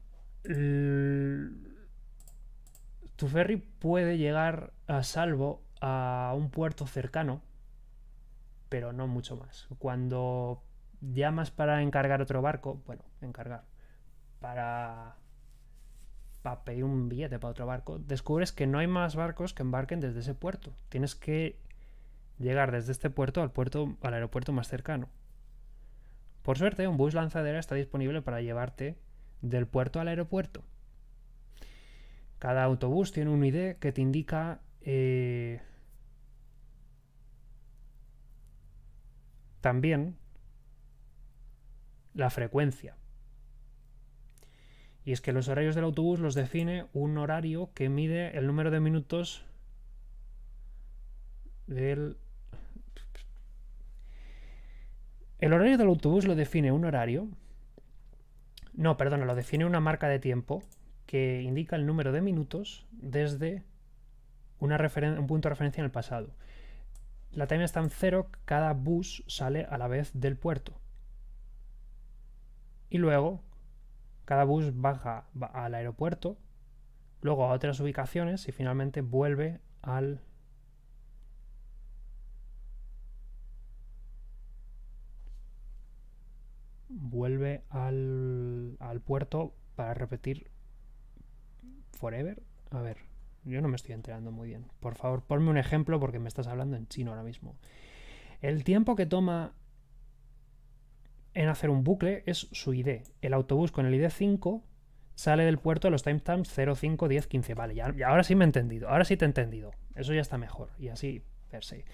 tu ferry puede llegar a salvo a un puerto cercano, pero no mucho más. Cuando llamas para encargar otro barco, bueno, encargar, para, para pedir un billete para otro barco, descubres que no hay más barcos que embarquen desde ese puerto. Tienes que llegar desde este puerto al puerto al aeropuerto más cercano. Por suerte, un bus lanzadera está disponible para llevarte del puerto al aeropuerto. Cada autobús tiene un ID que te indica eh, también la frecuencia. Y es que los horarios del autobús los define un horario que mide el número de minutos del... El horario del autobús lo define un horario no, perdona, lo define una marca de tiempo que indica el número de minutos desde un punto de referencia en el pasado. La time está en cero, cada bus sale a la vez del puerto. Y luego, cada bus baja al aeropuerto, luego a otras ubicaciones y finalmente vuelve al vuelve al, puerto para repetir forever. A ver, yo no me estoy enterando muy bien. Por favor, ponme un ejemplo porque me estás hablando en chino ahora mismo. El tiempo que toma en hacer un bucle es su ID. El autobús con el ID 5 sale del puerto a los timestamps 0, 5, 10, 15. Vale, ya, ahora sí me he entendido. Ahora sí te he entendido. Eso ya está mejor. Y así, per se.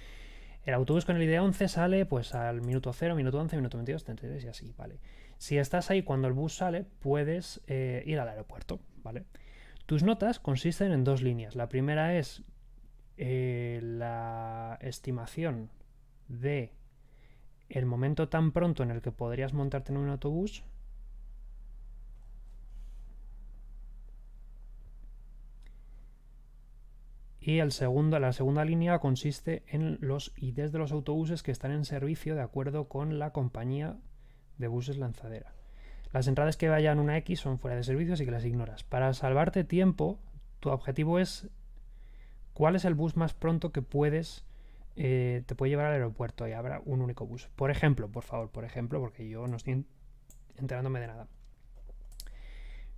El autobús con el ID11 sale pues al minuto 0, minuto 11, minuto 22, 33 y así, ¿vale? Si estás ahí cuando el bus sale, puedes eh, ir al aeropuerto, ¿vale? Tus notas consisten en dos líneas. La primera es eh, la estimación de el momento tan pronto en el que podrías montarte en un autobús Y el segundo, la segunda línea consiste en los IDs de los autobuses que están en servicio de acuerdo con la compañía de buses lanzadera. Las entradas que vayan una X son fuera de servicio, así que las ignoras. Para salvarte tiempo, tu objetivo es cuál es el bus más pronto que puedes eh, te puede llevar al aeropuerto y habrá un único bus. Por ejemplo, por favor, por ejemplo, porque yo no estoy enterándome de nada.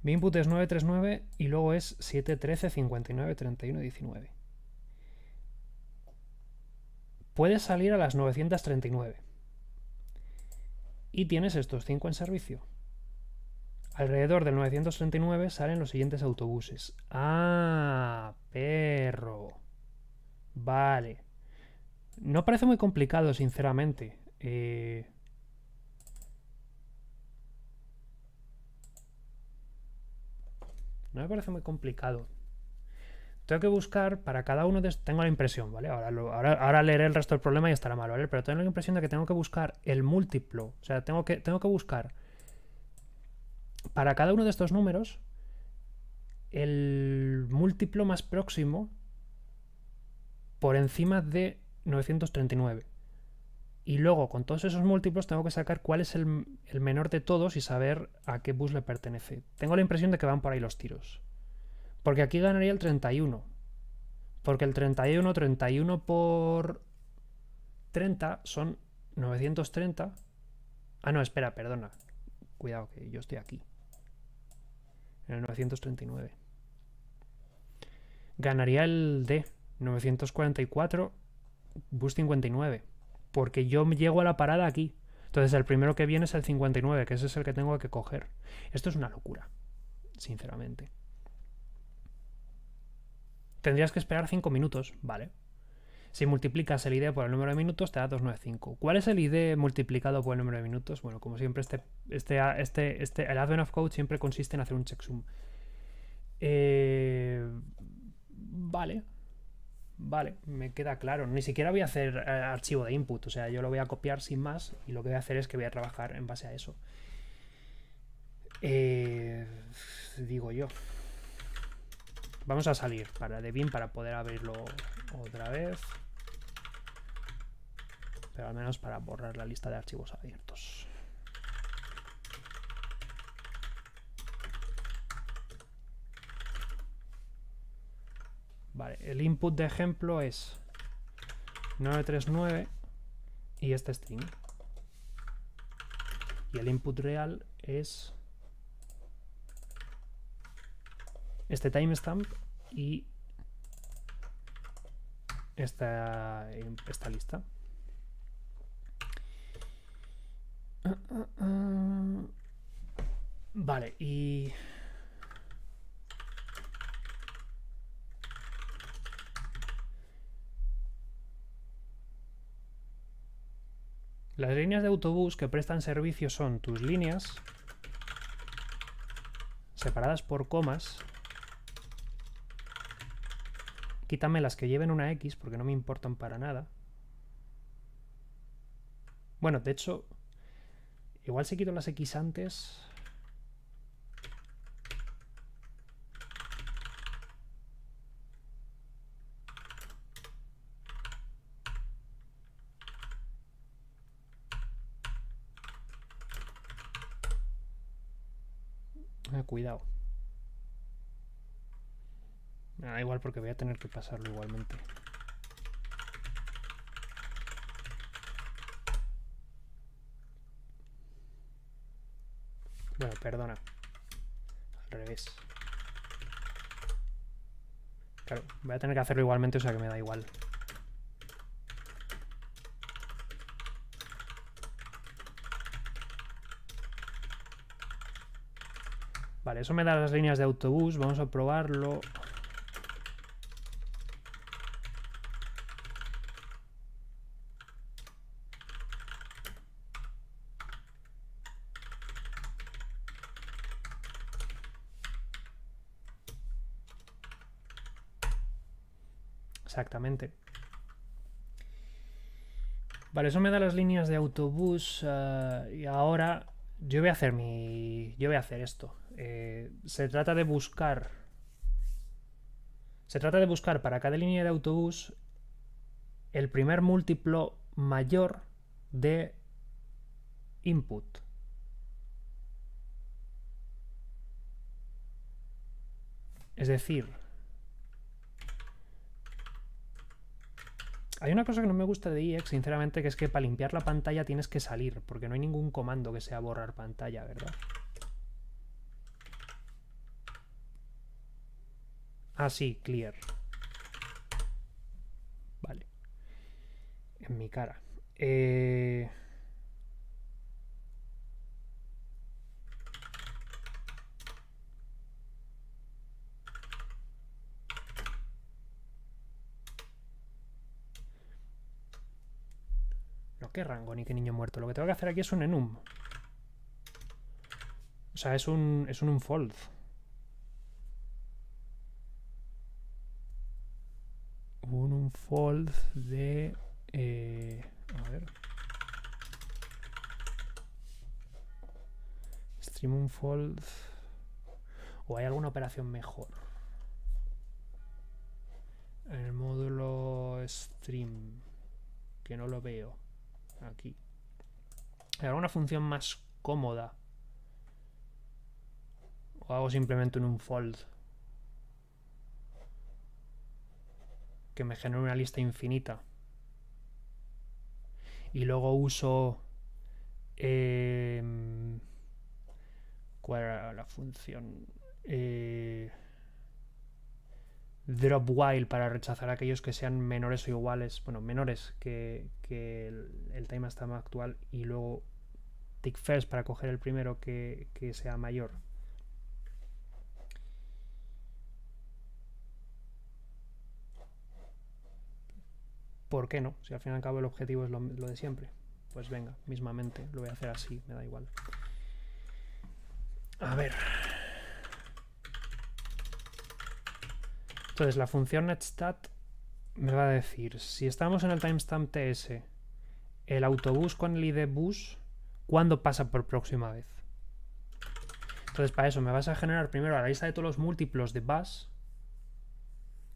Mi input es 939 y luego es 713 59 19. Puedes salir a las 939. Y tienes estos 5 en servicio. Alrededor del 939 salen los siguientes autobuses. Ah, perro. Vale. No parece muy complicado, sinceramente. Eh, no me parece muy complicado tengo que buscar para cada uno de estos, tengo la impresión, ¿vale? Ahora, leeré el resto del problema y estará mal, ¿vale? Pero tengo la impresión de que tengo que buscar el múltiplo, o sea, tengo que, tengo que buscar para cada uno de estos números el múltiplo más próximo por encima de 939. Y luego, con todos esos múltiplos, tengo que sacar cuál es el menor de todos y saber a qué bus le pertenece. Tengo la impresión de que van por ahí los tiros. Porque aquí ganaría el 31. Porque el 31, 31 por 30 son 930. Ah, no, espera, perdona. Cuidado, que yo estoy aquí. En el 939. Ganaría el D, 944, bus 59. Porque yo llego a la parada aquí. Entonces el primero que viene es el 59, que ese es el que tengo que coger. Esto es una locura, sinceramente. Tendrías que esperar 5 minutos, vale. Si multiplicas el ID e por el número de minutos, te da 295. ¿Cuál es el ID e multiplicado por el número de minutos? Bueno, como siempre, este, este, este, este el advent of code siempre consiste en hacer un checksum. Eh, vale. Vale, me queda claro. Ni siquiera voy a hacer eh, archivo de input. O sea, yo lo voy a copiar sin más y lo que voy a hacer es que voy a trabajar en base a eso. Eh, digo yo. Vamos a salir para Devin para poder abrirlo otra vez. Pero al menos para borrar la lista de archivos abiertos. Vale, el input de ejemplo es 939 y este string. Y el input real es este timestamp y esta, esta lista. Vale, y... Las líneas de autobús que prestan servicio son tus líneas separadas por comas Quítame las que lleven una X porque no me importan para nada. Bueno, de hecho, igual si quito las X antes, da ah, igual porque voy a tener que pasarlo igualmente. Bueno, perdona. Al revés. Claro, voy a tener que hacerlo igualmente, o sea que me da igual. Vale, eso me da las líneas de autobús. Vamos a probarlo. Exactamente. Vale, eso me da las líneas de autobús. Eh, y ahora yo voy a hacer mi. Yo voy a hacer esto. Eh, se trata de buscar. Se trata de buscar para cada línea de autobús el primer múltiplo mayor de input. Es decir, Hay una cosa que no me gusta de EX, sinceramente, que es que para limpiar la pantalla tienes que salir, porque no hay ningún comando que sea borrar pantalla, ¿verdad? Ah, sí, clear. Vale. En mi cara. Eh... qué rango ni qué niño muerto. Lo que tengo que hacer aquí es un enum. O sea, es un, es unfold. Un unfold de... Eh, a ver. Stream unfold... ¿O hay alguna operación mejor? En el módulo stream, que no lo veo. Aquí. era una función más cómoda. O hago simplemente un fold. Que me genere una lista infinita. Y luego uso... Em, ¿Cuál era la función? Eh, drop while para rechazar aquellos que sean menores o iguales, bueno, menores que, que el, el timestamp actual y luego tick first para coger el primero que, sea mayor. ¿Por qué no? Si al fin y al cabo el objetivo es lo de siempre. Pues venga, mismamente, lo voy a hacer así, me da igual. A ver. Entonces, la función netstat me va a decir, si estamos en el timestamp ts, el autobús con el id bus, ¿cuándo pasa por próxima vez? Entonces, para eso me vas a generar primero la lista de todos los múltiplos de bus,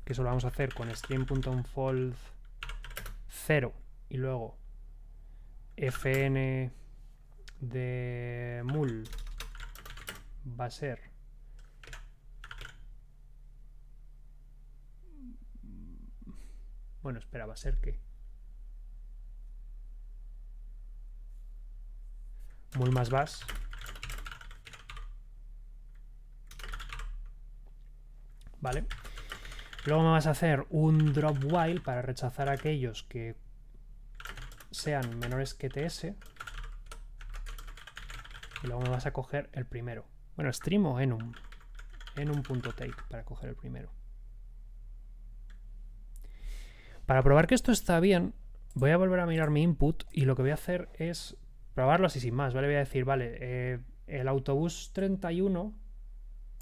que eso lo vamos a hacer con stream.unfold 0 y luego fn de mul va a ser Bueno, esperaba ser que... Muy más vas. Vale. Luego me vas a hacer un drop while para rechazar aquellos que sean menores que TS. Y luego me vas a coger el primero. Bueno, stream o enum. Enum.take para coger el primero. Para probar que esto está bien, voy a volver a mirar mi input y lo que voy a hacer es probarlo así sin más, ¿vale? Voy a decir, vale, eh, el autobús 31,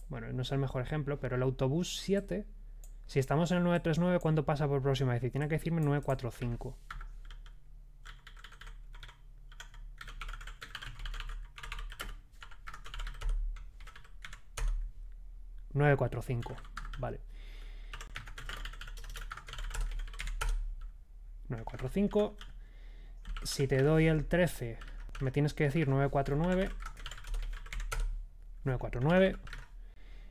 bueno, no es el mejor ejemplo, pero el autobús 7, si estamos en el 939, ¿cuándo pasa por próxima? tiene que decirme 945. ...945... Vale. 945. Si te doy el 13, me tienes que decir 949. 949.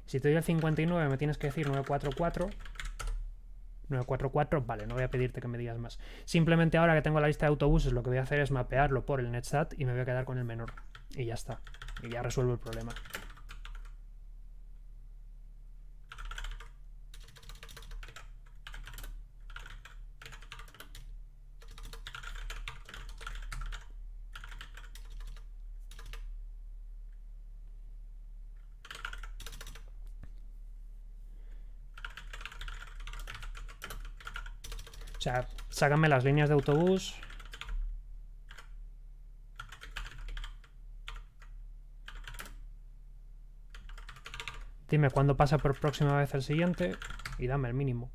Si te doy el 59, me tienes que decir 944. 944, vale, no voy a pedirte que me digas más. Simplemente ahora que tengo la lista de autobuses, lo que voy a hacer es mapearlo por el netstat y me voy a quedar con el menor. Y ya está. Y ya resuelvo el problema. sea, sácame las líneas de autobús. Dime cuándo pasa por próxima vez el siguiente y dame el mínimo.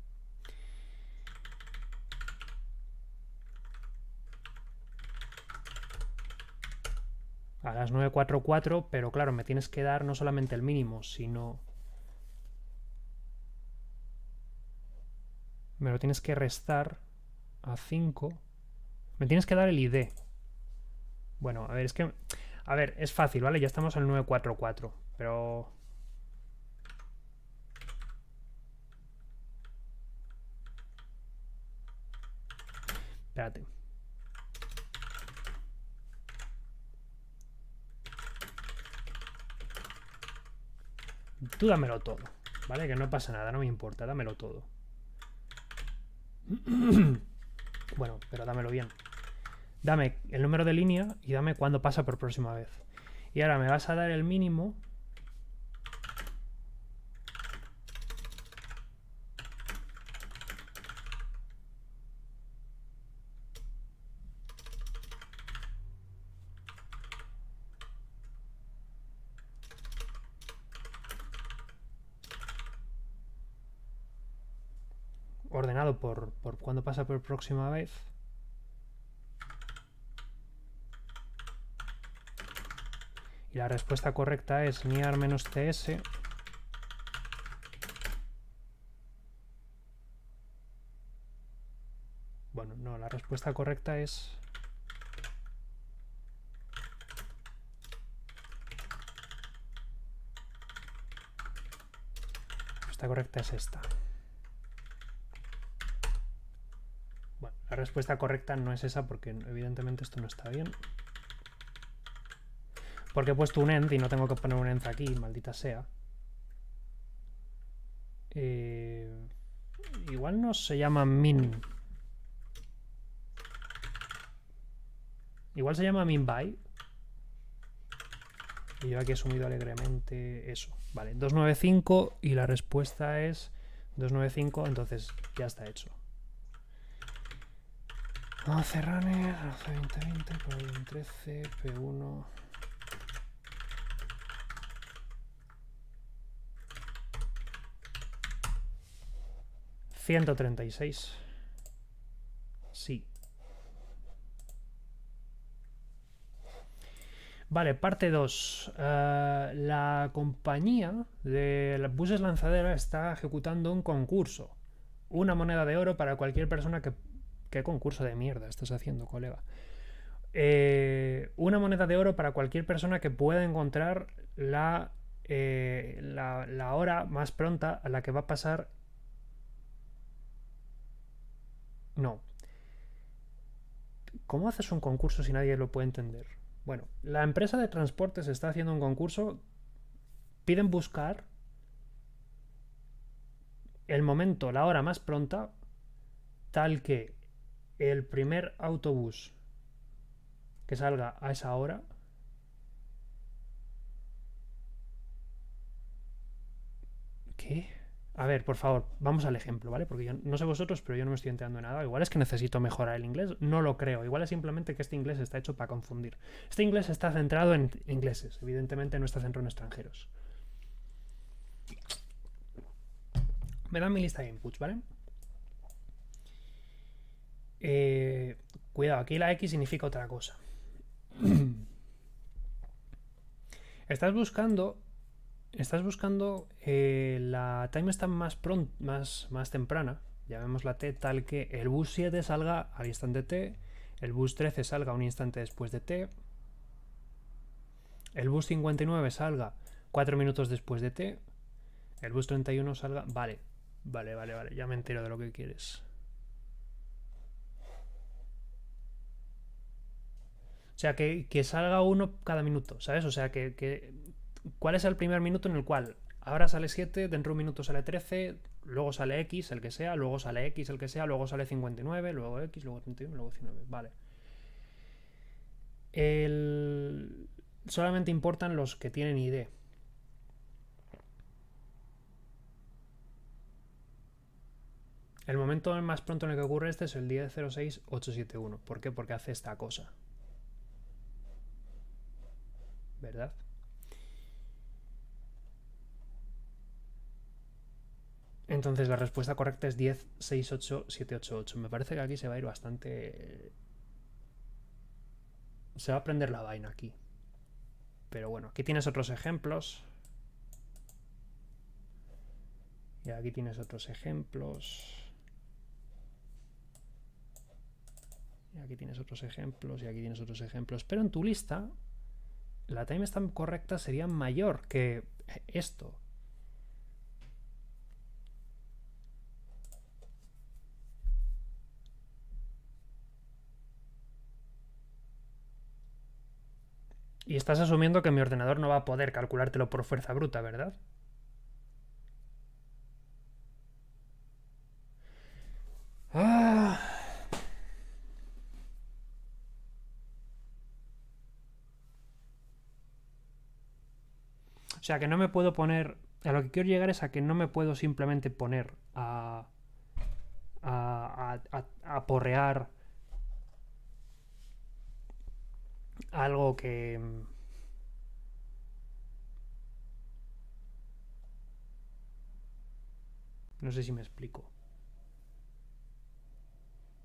A las 9.44, pero claro, me tienes que dar no solamente el mínimo, sino me lo tienes que restar a 5. Me tienes que dar el ID. Bueno, a ver, es que... A ver, es fácil, ¿vale? Ya estamos al 944, pero... Espérate. Tú dámelo todo, ¿vale? Que no pasa nada, no me importa, dámelo todo. [CLEARS THROAT] bueno, pero dámelo bien. Dame el número de línea y dame cuándo pasa por próxima vez. Y ahora me vas a dar el mínimo pasa por próxima vez. Y la respuesta correcta es niar-ts. Bueno, no, la respuesta correcta es... La respuesta correcta es esta. La respuesta correcta no es esa porque evidentemente esto no está bien. Porque he puesto un end y no tengo que poner un end aquí, maldita sea. Eh, igual no se llama min. Igual se llama min by. Y yo aquí he sumido alegremente eso. Vale, 295 y la respuesta es 295, entonces ya está hecho. 11 runners, 11, 20, 13, P1. ¿136? Sí. Vale, parte 2. Eh, la compañía de las buses lanzadera está ejecutando un concurso. Una moneda de oro para cualquier persona que ¿Qué concurso de mierda estás haciendo, colega? Eh, una moneda de oro para cualquier persona que pueda encontrar la, eh, la, la hora más pronta a la que va a pasar... No. ¿Cómo haces un concurso si nadie lo puede entender? Bueno, la empresa de transportes está haciendo un concurso. Piden buscar el momento, la hora más pronta, tal que el primer autobús que salga a esa hora ¿Qué? A ver, por favor, vamos al ejemplo, ¿vale? Porque yo no sé vosotros, pero yo no me estoy enterando de nada. Igual es que necesito mejorar el inglés, no lo creo. Igual es simplemente que este inglés está hecho para confundir. Este inglés está centrado en ingleses, evidentemente no está centrado en extranjeros. Me dan mi lista de inputs, ¿vale? Eh, cuidado, aquí la X significa otra cosa. [CLEARS THROAT] estás buscando. Estás buscando eh, la timestamp más, pronto, más, más temprana, llamémosla T, tal que el bus 7 salga al instante T, el bus 13 salga un instante después de T, el bus 59 salga 4 minutos después de T, el bus 31 salga... Vale, vale, vale, vale, ya me entero de lo que quieres. O sea, que, salga uno cada minuto, ¿sabes? O sea, que, ¿Cuál es el primer minuto en el cual ahora sale 7, dentro de un minuto sale 13, luego sale X, el que sea, luego sale X, el que sea, luego sale 59, luego X, luego 31, luego 19? Vale. Solamente importan los que tienen ID. El momento más pronto en el que ocurre este es el día ¿Por qué? Porque hace esta cosa. ¿verdad? Entonces la respuesta correcta es 10, 6, 8, 7, 8, Me parece que aquí se va a ir bastante... Se va a prender la vaina aquí. Pero bueno, aquí tienes otros ejemplos. Y aquí tienes otros ejemplos. Y aquí tienes otros ejemplos y aquí tienes otros ejemplos. Pero en tu lista la timestamp correcta sería mayor que esto. Y estás asumiendo que mi ordenador no va a poder calculártelo por fuerza bruta, ¿verdad? Ah. O sea, que no me puedo poner. A lo que quiero llegar es a que no me puedo simplemente poner a. a. a, a porrear. algo que. Mm, no sé si me explico.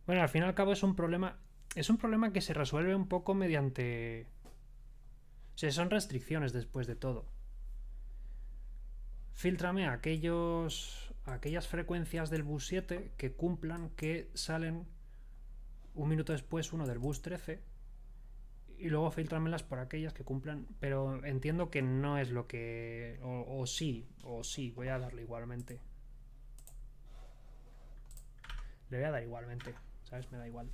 Bueno, al fin y al cabo es un problema. Es un problema que se resuelve un poco mediante. O sea, son restricciones después de todo fíltrame aquellos, aquellas frecuencias del bus 7 que cumplan que salen un minuto después uno del bus 13 y luego las por aquellas que cumplan. Pero entiendo que no es lo que. O, sí, o sí, voy a darle igualmente. Le voy a dar igualmente, ¿sabes? Me da igual.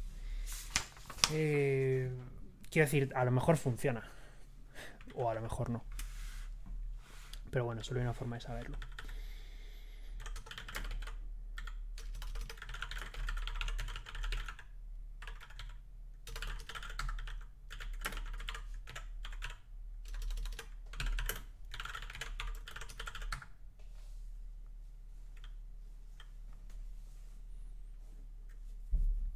Eh, quiero decir, a lo mejor funciona. O a lo mejor no. Pero bueno, solo hay una forma de saberlo.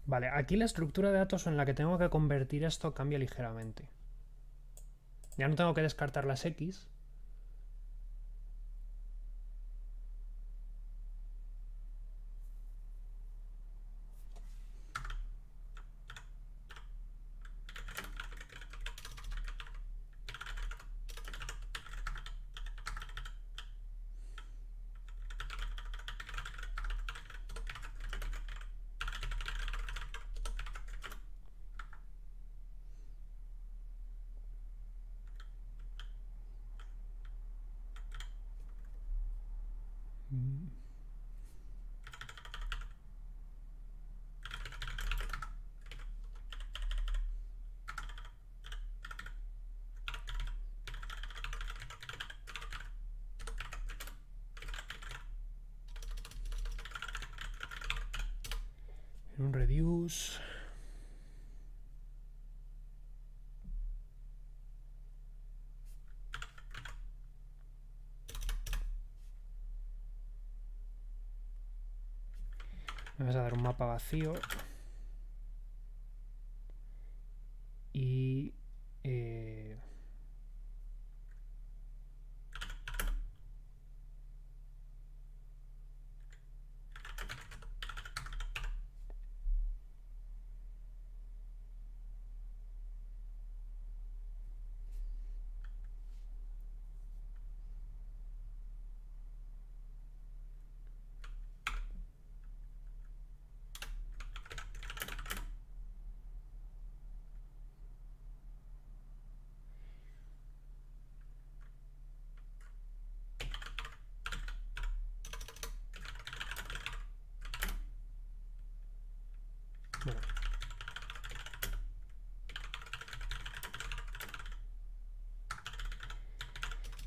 Vale, aquí la estructura de datos en la que tengo que convertir esto cambia ligeramente. Ya no tengo que descartar las X, dar un mapa vacío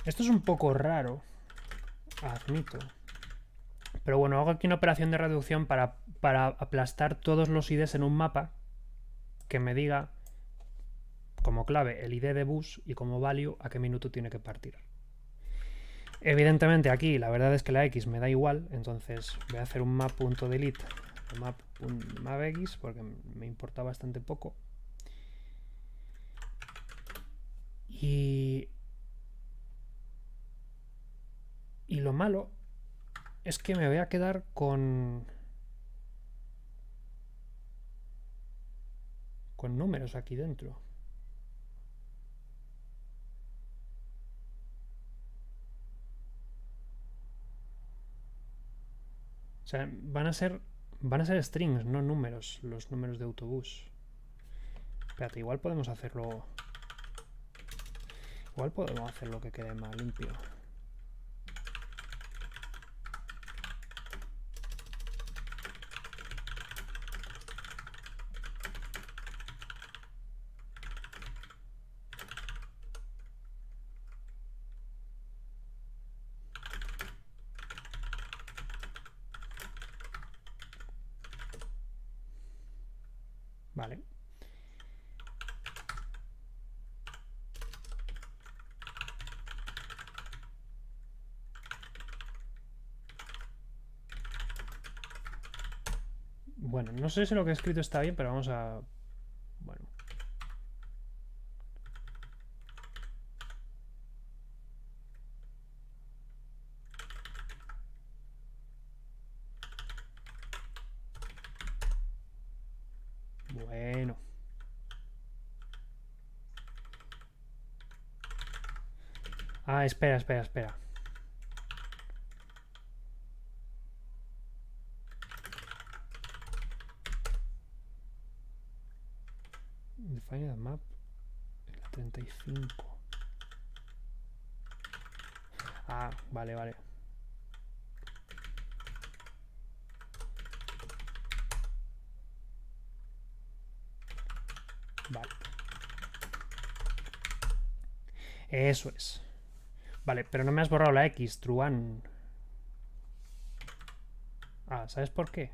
Esto es un poco raro, admito. Pero bueno, hago aquí una operación de reducción para, aplastar todos los IDs en un mapa que me diga como clave el ID de bus y como value a qué minuto tiene que partir. Evidentemente aquí la verdad es que la X me da igual, entonces voy a hacer un map.delete un map porque me importa bastante poco. Y Y lo malo es que me voy a quedar con... con números aquí dentro. O sea, van a ser van a ser strings, no números, los números de autobús. Espérate, igual podemos hacerlo... Igual podemos hacer lo que quede más limpio. No sé si lo que he escrito está bien, pero vamos a... Bueno. Bueno. Ah, espera, espera, espera. Eso es. Vale, pero no me has borrado la X, Truan. Ah, ¿sabes por qué?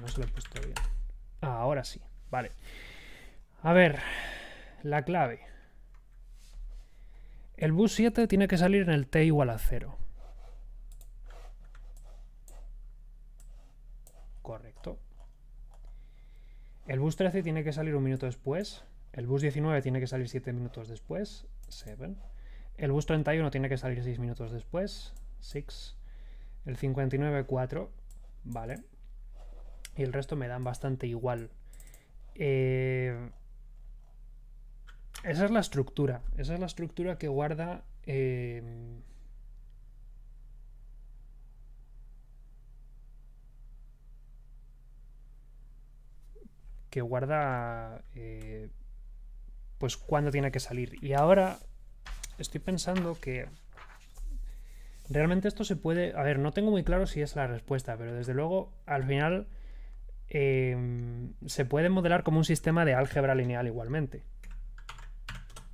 No se lo he puesto bien. Ah, ahora sí. Vale. A ver, la clave. El bus 7 tiene que salir en el t igual a 0. El bus 13 tiene que salir un minuto después. El bus 19 tiene que salir 7 minutos después. 7. El bus 31 tiene que salir 6 minutos después. 6. El 59, 4. Vale. Y el resto me dan bastante igual. Eh, esa es la estructura. Esa es la estructura que guarda eh, que guarda eh, pues cuándo tiene que salir. Y ahora estoy pensando que realmente esto se puede... A ver, no tengo muy claro si es la respuesta, pero desde luego al final em, se puede modelar como un sistema de álgebra lineal igualmente.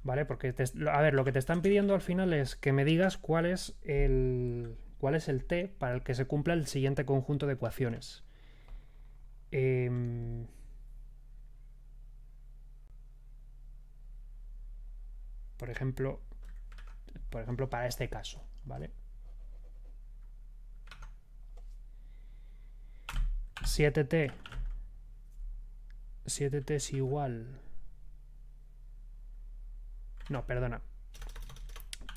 ¿Vale? Porque, a ver, lo que te están pidiendo al final es que me digas cuál es el, cuál es el T para el que se cumpla el siguiente conjunto de ecuaciones. Em, por ejemplo, por ejemplo para este caso, ¿vale? 7t 7t es igual no, perdona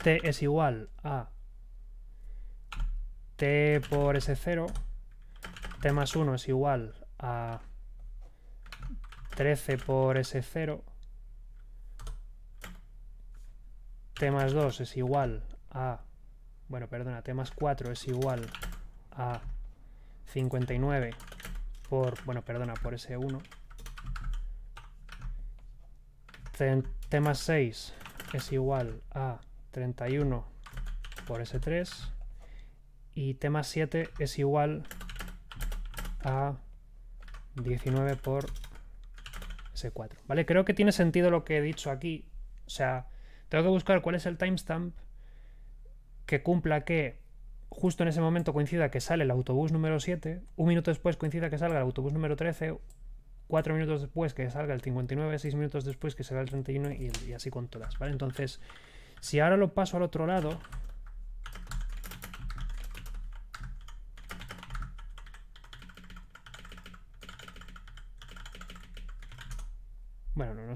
t es igual a t por s0 t más 1 es igual a 13 por s0 T más 2 es igual a... Bueno, perdona, T más 4 es igual a 59 por... Bueno, perdona, por ese 1. T, más 6 es igual a 31 por ese 3. Y T más 7 es igual a 19 por ese 4. ¿Vale? Creo que tiene sentido lo que he dicho aquí. O sea, tengo que buscar cuál es el timestamp que cumpla que justo en ese momento coincida que sale el autobús número 7, un minuto después coincida que salga el autobús número 13, cuatro minutos después que salga el 59, seis minutos después que salga el 31 y, así con todas, ¿vale? Entonces, si ahora lo paso al otro lado,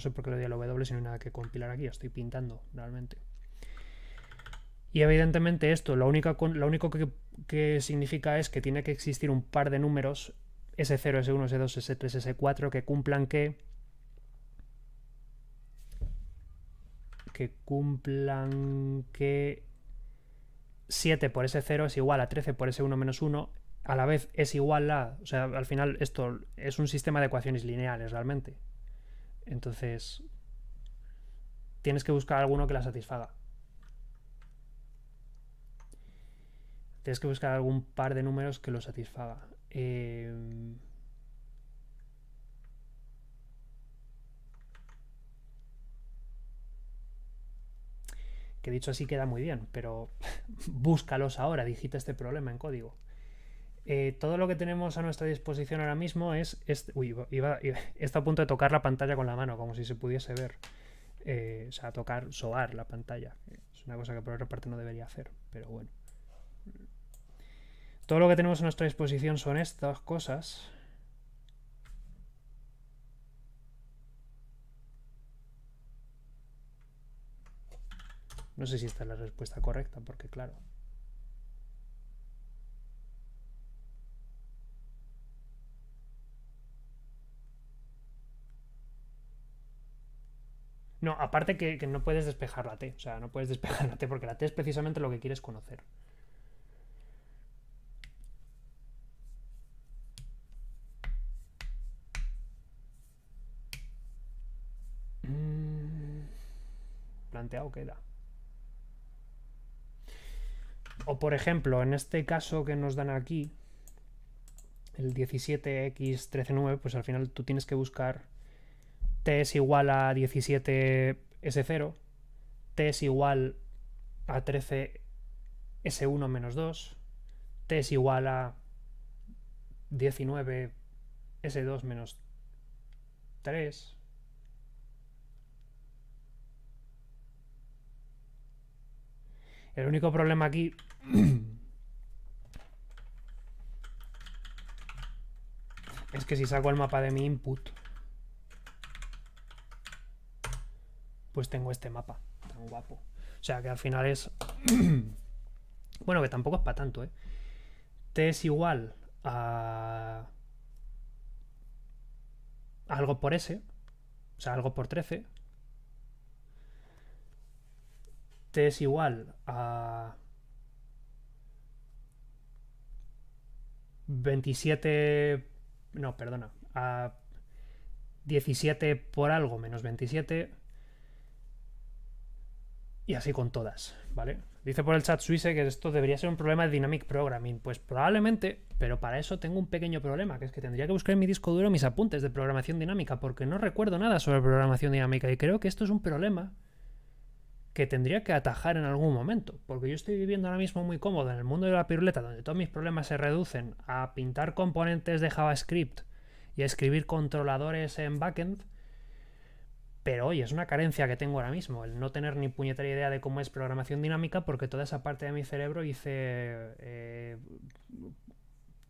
sé por qué le doy al W si no hay nada que compilar aquí, estoy pintando realmente. Y evidentemente esto, lo único, único que, significa es que tiene que existir un par de números, S0, S1, S2, S3, S4, que cumplan que... Que cumplan que 7 por S0 es igual a 13 por S1 menos 1, a la vez es igual a... O sea, al final esto es un sistema de ecuaciones lineales realmente. Entonces, tienes que buscar alguno que la satisfaga. Tienes que buscar algún par de números que lo satisfaga. Em, que dicho así queda muy bien, pero [LAUGHS] búscalos ahora, digita este problema en código. Eh, todo lo que tenemos a nuestra disposición ahora mismo es... uy, [LAUGHS] está a punto de tocar la pantalla con la mano, como si se pudiese ver. Eh, o sea, tocar, soar la pantalla. Es una cosa que por otra parte no debería hacer, pero bueno. Todo lo que tenemos a nuestra disposición son estas cosas. No sé si esta es la respuesta correcta, porque claro, No, aparte que, no puedes despejar la T. O sea, no puedes despejar la T porque la T es precisamente lo que quieres conocer. Mm. Planteado queda. O por ejemplo, en este caso que nos dan aquí, el 17x139, pues al final tú tienes que buscar t es igual a 17s0, t es igual a 13s1 menos 2, t es igual a 19s2 menos 3. El único problema aquí [CLEARS THROAT] es que si saco el mapa de mi input pues tengo este mapa tan guapo. O sea que al final es... [CLEARS THROAT] bueno, que tampoco es para tanto, ¿eh? T es igual a... Algo por S, o sea, algo por 13. T es igual a... 27... No, perdona. A 17 por algo menos 27 y así con todas, ¿vale? Dice por el chat suizo que esto debería ser un problema de Dynamic Programming. Pues probablemente, pero para eso tengo un pequeño problema, que es que tendría que buscar en mi disco duro mis apuntes de programación dinámica, porque no recuerdo nada sobre programación dinámica y creo que esto es un problema que tendría que atajar en algún momento, porque yo estoy viviendo ahora mismo muy cómodo en el mundo de la piruleta, donde todos mis problemas se reducen a pintar componentes de JavaScript y a escribir controladores en backend, pero hoy es una carencia que tengo ahora mismo, el no tener ni puñetera idea de cómo es programación dinámica, porque toda esa parte de mi cerebro hice eh,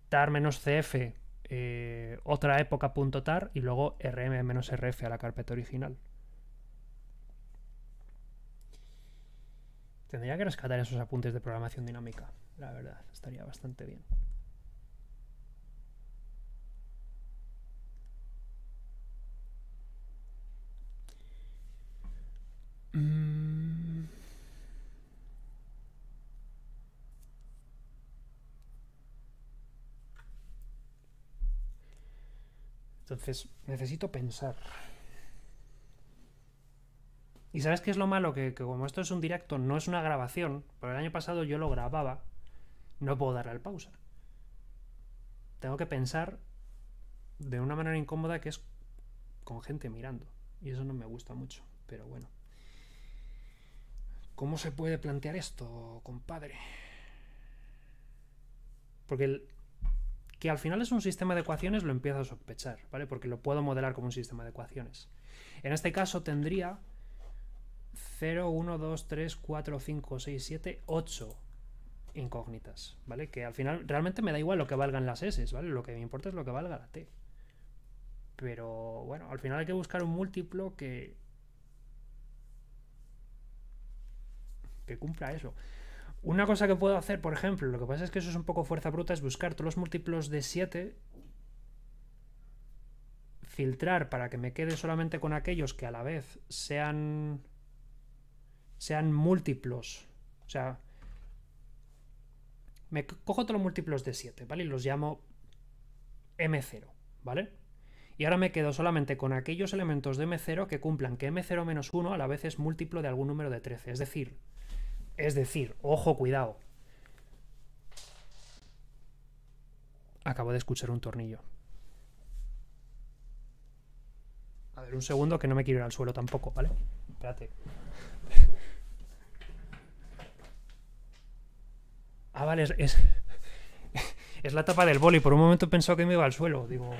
tar-cf, eh, otra época.tar y luego rm-rf a la carpeta original. Tendría que rescatar esos apuntes de programación dinámica, la verdad, estaría bastante bien. Mm. Entonces, necesito pensar. ¿Y sabes qué es lo malo? Que, que, como esto es un directo, no es una grabación, pero el año pasado yo lo grababa, no puedo darle al pausa. Tengo que pensar de una manera incómoda que es con gente mirando. Y eso no me gusta mucho, pero bueno. ¿Cómo se puede plantear esto, compadre? Porque que al final es un sistema de ecuaciones lo empiezo a sospechar, ¿vale? Porque lo puedo modelar como un sistema de ecuaciones. En este caso tendría 0, 1, 2, 3, 4, 5, 6, 7, 8 incógnitas, ¿vale? Que al final realmente me da igual lo que valgan las S, ¿vale? Lo que me importa es lo que valga la T. Pero bueno, al final hay que buscar un múltiplo que cumpla eso. Una cosa que puedo hacer, por ejemplo, lo que pasa es que eso es un poco fuerza bruta, es buscar todos los múltiplos de 7, filtrar para que me quede solamente con aquellos que a la vez sean, sean múltiplos. O sea, me cojo todos los múltiplos de 7, ¿vale? Y los llamo M0, ¿vale? Y ahora me quedo solamente con aquellos elementos de M0 que cumplan que M0 menos 1 a la vez es múltiplo de algún número de 13. Es decir, es decir, ojo, cuidado. Acabo de escuchar un tornillo. A ver, un segundo que no me quiero ir al suelo tampoco, ¿vale? Espérate. Ah, vale, es, es, la tapa del boli. Por un momento pensó que me iba al suelo. Digo,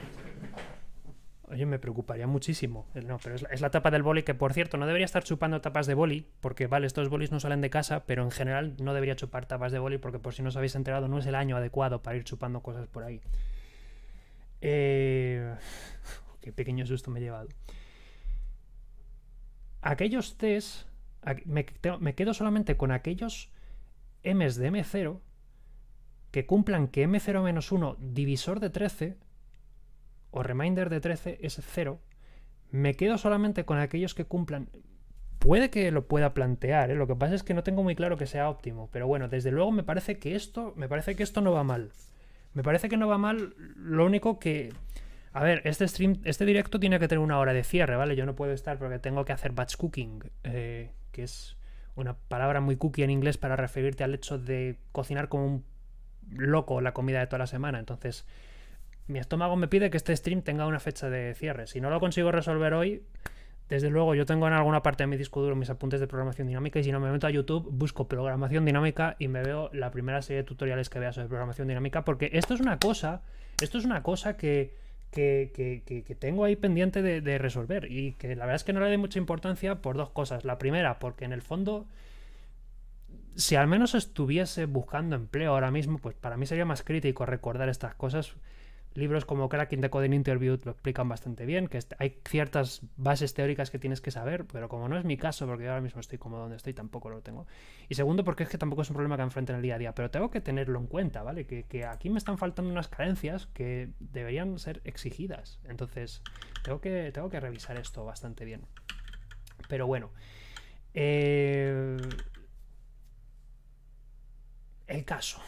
oye, me preocuparía muchísimo. Eh, no, pero es la, tapa del boli que, por cierto, no debería estar chupando tapas de boli, porque vale, estos bolis no salen de casa, pero en general no debería chupar tapas de boli, porque por si no os habéis enterado, no es el año adecuado para ir chupando cosas por ahí. Eh, qué pequeño susto me he llevado. Aquellos test. me, quedo solamente con aquellos Ms de M0 que cumplan que M0-1 divisor de 13 o reminder de 13 es 0, me quedo solamente con aquellos que cumplan. Puede que lo pueda plantear, ¿eh? lo que pasa es que no tengo muy claro que sea óptimo, pero bueno, desde luego me parece que esto, me parece que esto no va mal. Me parece que no va mal, lo único que a ver, este stream, este directo tiene que tener una hora de cierre, ¿vale? Yo no puedo estar porque tengo que hacer batch cooking, eh, que es una palabra muy cookie en inglés para referirte al hecho de cocinar como un loco la comida de toda la semana. Entonces, mi estómago me pide que este stream tenga una fecha de cierre. Si no lo consigo resolver hoy, desde luego yo tengo en alguna parte de mi disco duro mis apuntes de programación dinámica y si no me meto a YouTube, busco programación dinámica y me veo la primera serie de tutoriales que vea sobre programación dinámica porque esto es una cosa, esto es una cosa que... que, tengo ahí pendiente de, de resolver y que la verdad es que no le doy mucha importancia por dos cosas. La primera, porque en el fondo si al menos estuviese buscando empleo ahora mismo, pues para mí sería más crítico recordar estas cosas Libros como Cracking the Coding Interview lo explican bastante bien, que hay ciertas bases teóricas que tienes que saber, pero como no es mi caso, porque yo ahora mismo estoy como donde estoy, tampoco lo tengo. Y segundo, porque es que tampoco es un problema que enfrente en el día a día, pero tengo que tenerlo en cuenta, ¿vale? Que, aquí me están faltando unas carencias que deberían ser exigidas. Entonces, tengo que, tengo que revisar esto bastante bien. Pero bueno. Eh, el caso.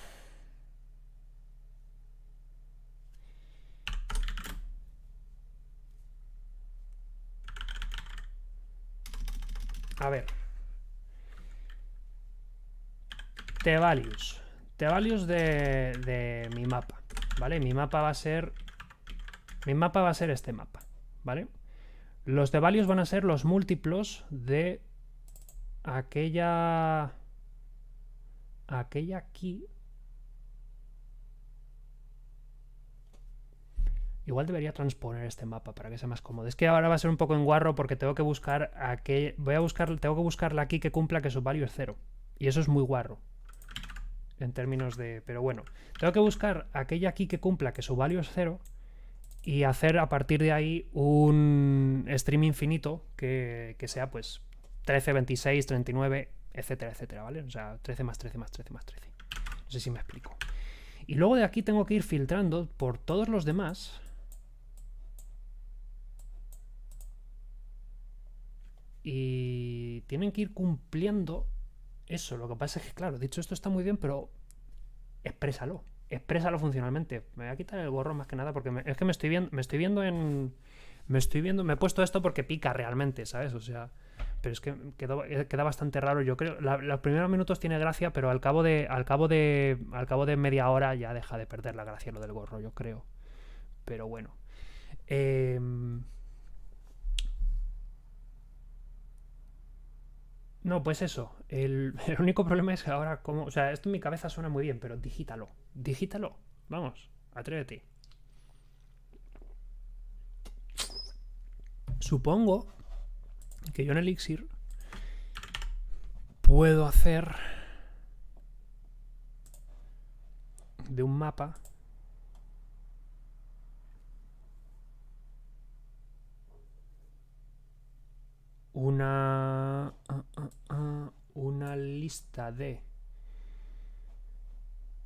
A ver. T-values. T-values de, mi mapa. ¿Vale? Mi mapa va a ser... Mi mapa va a ser este mapa. ¿Vale? Los T-values van a ser los múltiplos de aquella... Aquella aquí. Igual debería transponer este mapa para que sea más cómodo. Es que ahora va a ser un poco guarro porque tengo que buscar a voy a buscar tengo que buscarla aquí que cumpla que su value es cero y eso es muy guarro en términos de, pero bueno, tengo que buscar aquella aquí que cumpla que su value es cero y hacer a partir de ahí un stream infinito que, sea pues 13, 26, 39, etcétera, etcétera, ¿vale? O sea, 13 más 13 más 13 más 13. No sé si me explico. Y luego de aquí tengo que ir filtrando por todos los demás y tienen que ir cumpliendo eso. Lo que pasa es que, claro, dicho esto está muy bien, pero exprésalo. Exprésalo funcionalmente. Me voy a quitar el gorro más que nada porque es que me estoy viendo, me estoy viendo en. Me estoy viendo. Me he puesto esto porque pica realmente, ¿sabes? O sea. Pero es que queda bastante raro, yo creo. los primeros minutos tiene gracia, pero al cabo de. Al cabo de. Al cabo de media hora ya deja de perder la gracia lo del gorro, yo creo. Pero bueno. Eh, No, pues eso. [LAUGHS] El, único problema es que ahora, como. O sea, esto en mi cabeza suena muy bien, pero digítalo. Digítalo. Vamos, atrévete. Supongo que yo en Elixir puedo hacer de un mapa una, ah, ah, ah, una lista de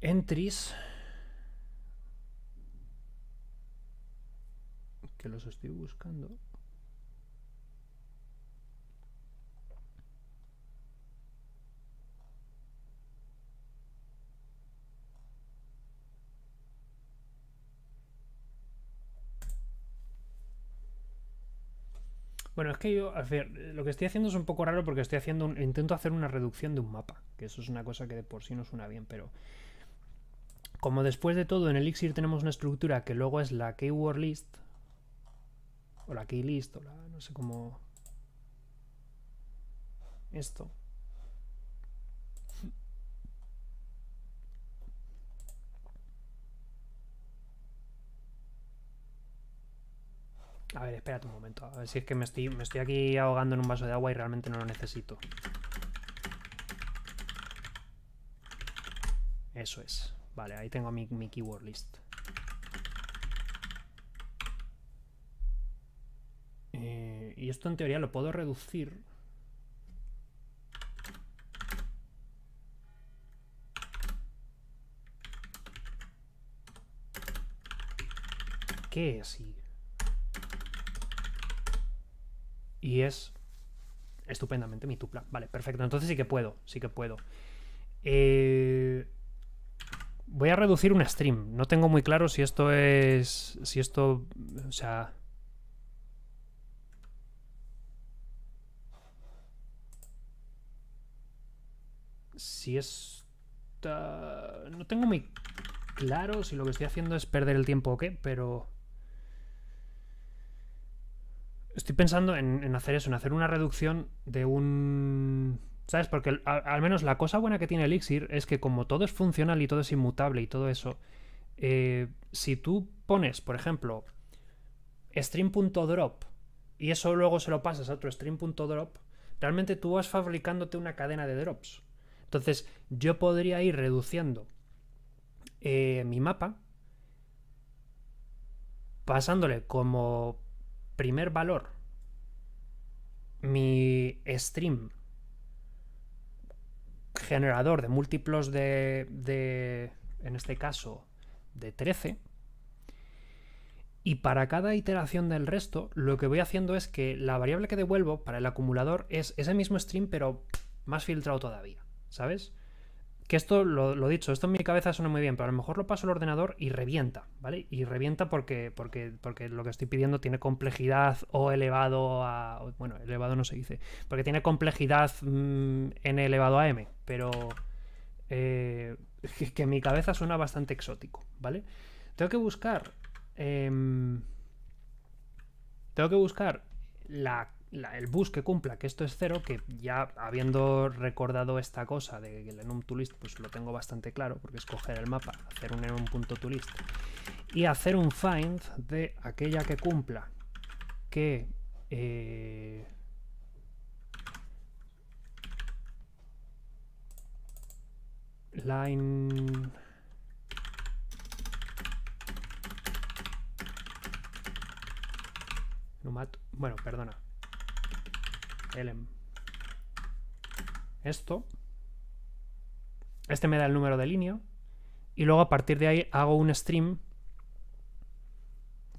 entries que los estoy buscando Bueno, es que yo, a ver, lo que estoy haciendo es un poco raro porque estoy haciendo intento hacer una reducción de un mapa, que eso es una cosa que de por sí no suena bien, pero como después de todo en Elixir tenemos una estructura que luego es la keyword list, o la keylist, o la no sé cómo... Esto, A ver, espérate un momento. A ver si es que me estoy, aquí ahogando en un vaso de agua y realmente no lo necesito. Eso es. Vale, ahí tengo mi, mi keyword list. Eh, y esto en teoría lo puedo reducir. ¿Qué es? así? Y es estupendamente mi tupla. Vale, perfecto. Entonces sí que puedo, sí que puedo. Eh, voy a reducir un stream. No tengo muy claro si esto es... Si esto... O sea... Si es... no tengo muy claro si lo que estoy haciendo es perder el tiempo o qué, pero estoy pensando en, hacer eso, en hacer una reducción de un... ¿Sabes? Porque al, menos la cosa buena que tiene Elixir es que como todo es funcional y todo es inmutable y todo eso, eh, si tú pones, por ejemplo, stream.drop y eso luego se lo pasas a otro stream.drop, realmente tú vas fabricándote una cadena de drops. Entonces yo podría ir reduciendo eh, mi mapa, pasándole como primer valor, mi stream generador de múltiplos de, en este caso, de 13. Y para cada iteración del resto, lo que voy haciendo es que la variable que devuelvo para el acumulador es ese mismo stream, pero más filtrado todavía, ¿sabes? Que esto, lo, lo, dicho, esto en mi cabeza suena muy bien, pero a lo mejor lo paso al ordenador y revienta, ¿vale? Y revienta porque, porque, porque lo que estoy pidiendo tiene complejidad o elevado a. Bueno, elevado no se dice. Porque tiene complejidad mm, n elevado a m, pero. Eh, [LAUGHS] que, en mi cabeza suena bastante exótico, ¿vale? Tengo que buscar. Em, tengo que buscar la el bus que cumpla que esto es cero, que ya habiendo recordado esta cosa de que el enum pues lo tengo bastante claro, porque es coger el mapa, hacer un enum.toList y hacer un find de aquella que cumpla que... Eh, line bueno, perdona lm. Esto. Este me da el número de línea. Y luego a partir de ahí hago un stream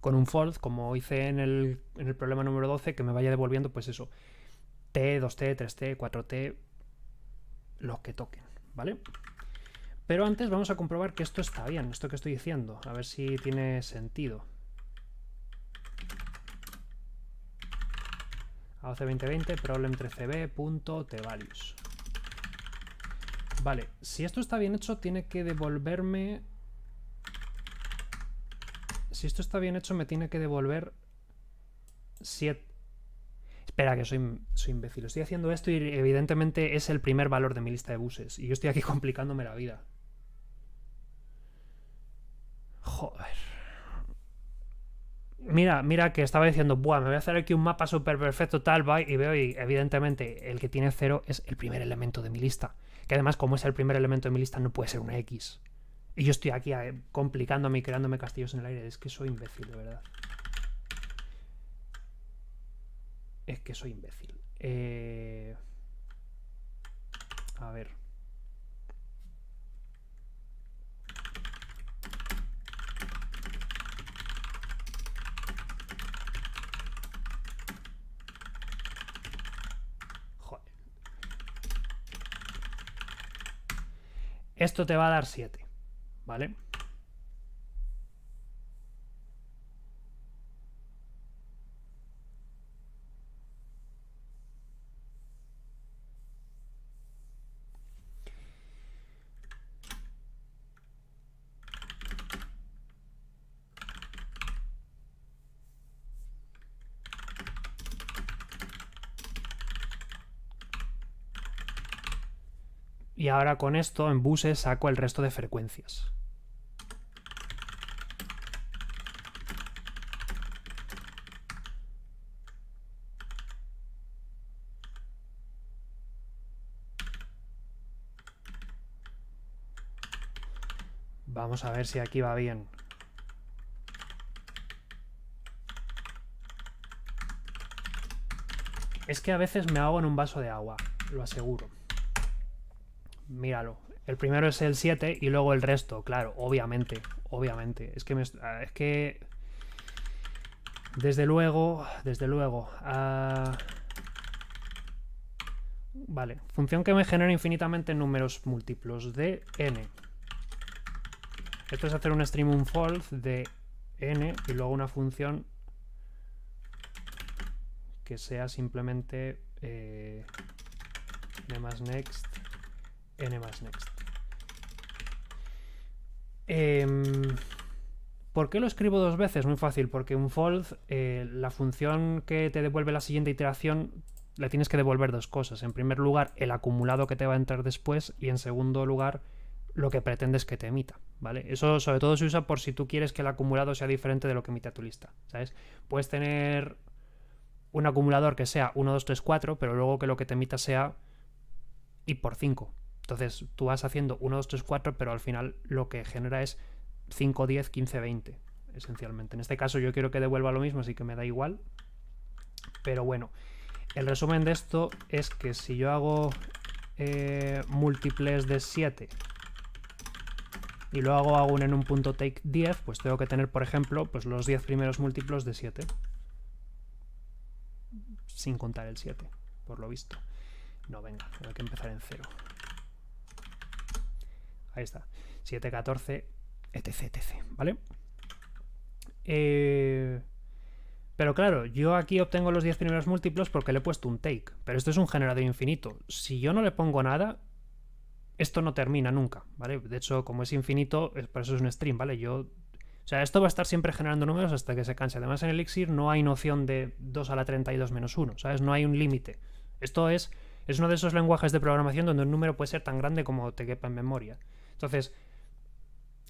con un fold, como hice en el, problema número 12, que me vaya devolviendo, pues eso, T, 2T, 3T, 4T, lo que toquen, ¿vale? Pero antes vamos a comprobar que esto está bien, esto que estoy diciendo, a ver si tiene sentido. AOC2020 problem13b.tvalues. Vale, si esto está bien hecho, tiene que devolverme... Si esto está bien hecho, me tiene que devolver 7... Espera, que soy, soy imbécil. Estoy haciendo esto y evidentemente es el primer valor de mi lista de buses. Y yo estoy aquí [LAUGHS] complicándome la vida. Joder mira, mira que estaba diciendo, Buah, me voy a hacer aquí un mapa súper perfecto, tal, va, y veo, y evidentemente el que tiene cero es el primer elemento de mi lista. Que además, como es el primer elemento de mi lista, no puede ser una X. Y yo estoy aquí eh, complicándome y creándome castillos en el aire. Es que soy imbécil, de verdad. Es que soy imbécil. Eh... A ver. Esto te va a dar 7, ¿vale? y ahora con esto en buses saco el resto de frecuencias. Vamos a ver si aquí va bien. Es que a veces me hago en un vaso de agua, lo aseguro míralo. El primero es el 7 y luego el resto, claro, obviamente, obviamente. Es que ah, es que desde luego, desde luego. Ah, vale, función que me genera infinitamente números múltiplos de n. Esto es hacer un stream un false de n y luego una función que sea simplemente eh, más next n más next. Em, ¿Por qué lo escribo dos veces? Muy fácil, porque un fold, eh, la función que te devuelve la siguiente iteración, le tienes que devolver dos cosas. En primer lugar, el acumulado que te va a entrar después y en segundo lugar, lo que pretendes que te emita, ¿vale? Eso sobre todo se usa por si tú quieres que el acumulado sea diferente de lo que emite a tu lista, ¿sabes? Puedes tener un acumulador que sea 1, 2, 3, 4, pero luego que lo que te emita sea y por 5, entonces tú vas haciendo 1, 2, 3, 4, pero al final lo que genera es 5, 10, 15, 20, esencialmente. En este caso yo quiero que devuelva lo mismo, así que me da igual. Pero bueno, el resumen de esto es que si yo hago eh, múltiples de 7 y luego hago un en un punto take 10, pues tengo que tener, por ejemplo, pues los 10 primeros múltiplos de 7. Sin contar el 7, por lo visto. No, venga, tengo que empezar en 0. Ahí está. 14, etc, etc, ¿vale? Eh, pero claro, yo aquí obtengo los 10 primeros múltiplos porque le he puesto un take, pero esto es un generador infinito. Si yo no le pongo nada, esto no termina nunca, ¿vale? De hecho, como es infinito, por eso es un stream, ¿vale? Yo... O sea, esto va a estar siempre generando números hasta que se canse. Además, en Elixir no hay noción de 2 a la 32 menos 1, ¿sabes? No hay un límite. Esto es, es uno de esos lenguajes de programación donde un número puede ser tan grande como te quepa en memoria. Entonces,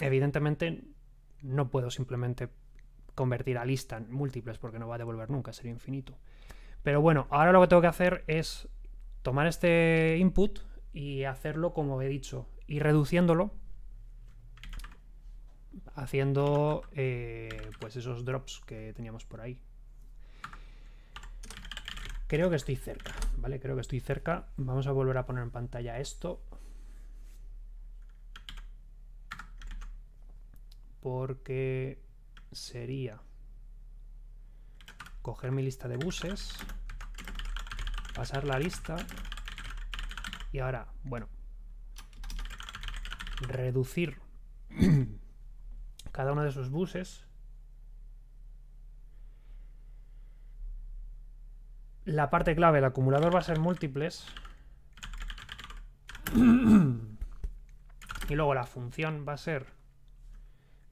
evidentemente, no puedo simplemente convertir a lista en múltiples porque no va a devolver nunca, sería infinito. Pero bueno, ahora lo que tengo que hacer es tomar este input y hacerlo como he dicho, y reduciéndolo, haciendo eh, pues esos drops que teníamos por ahí. Creo que estoy cerca, ¿vale? Creo que estoy cerca. Vamos a volver a poner en pantalla esto. porque sería coger mi lista de buses, pasar la lista y ahora, bueno, reducir [CLEARS THROAT] cada uno de esos buses. La parte clave, el acumulador va a ser múltiples. [CLEARS THROAT] y luego la función va a ser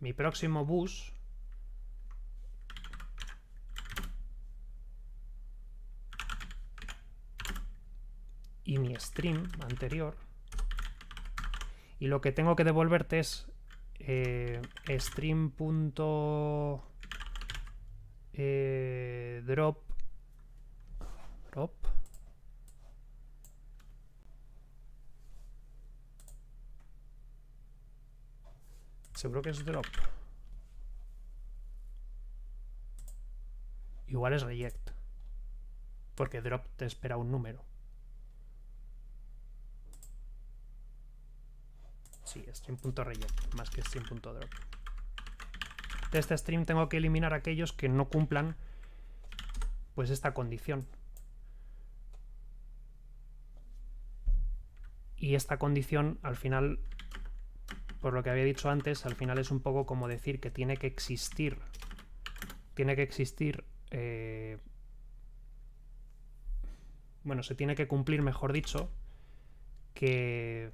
mi próximo bus... Y mi stream anterior. Y lo que tengo que devolverte es eh, stream. Eh, drop. Seguro que es drop. Igual es reject. Porque drop te espera un número. Sí, stream.reject, más que stream.drop. De este stream tengo que eliminar aquellos que no cumplan pues esta condición. Y esta condición al final por lo que había dicho antes, al final es un poco como decir que tiene que existir. Tiene que existir... Eh, bueno, se tiene que cumplir, mejor dicho, que...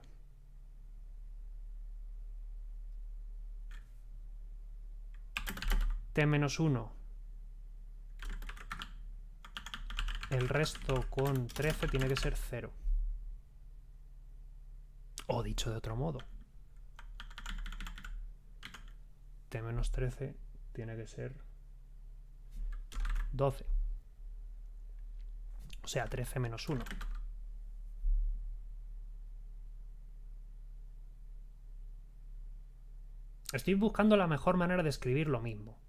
T-1 el resto con 13 tiene que ser 0. O dicho de otro modo, menos 13 tiene que ser 12. O sea, 13 menos 1. Estoy buscando la mejor manera de escribir lo mismo.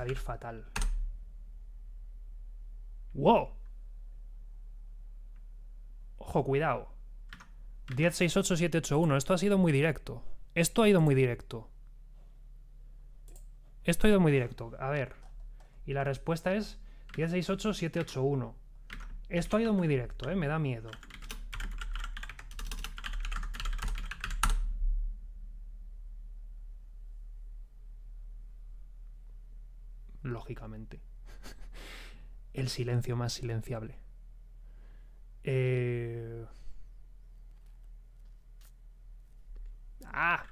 salir fatal. ¡Wow! Ojo, cuidado. 168781, Esto ha sido muy directo. Esto ha ido muy directo. Esto ha ido muy directo. A ver. Y la respuesta es 168781. Esto ha ido muy directo, ¿eh? Me da miedo. lógicamente. [LAUGHS] El silencio más silenciable. Eh, ah.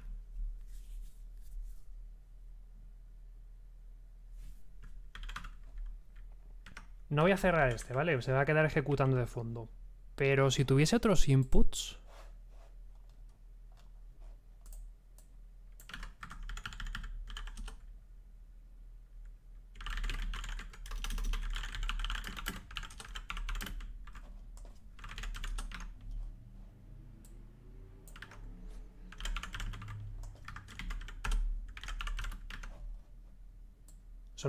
No voy a cerrar este, ¿vale? Se va a quedar ejecutando de fondo. Pero si tuviese otros inputs,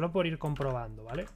solo por ir comprobando, ¿vale?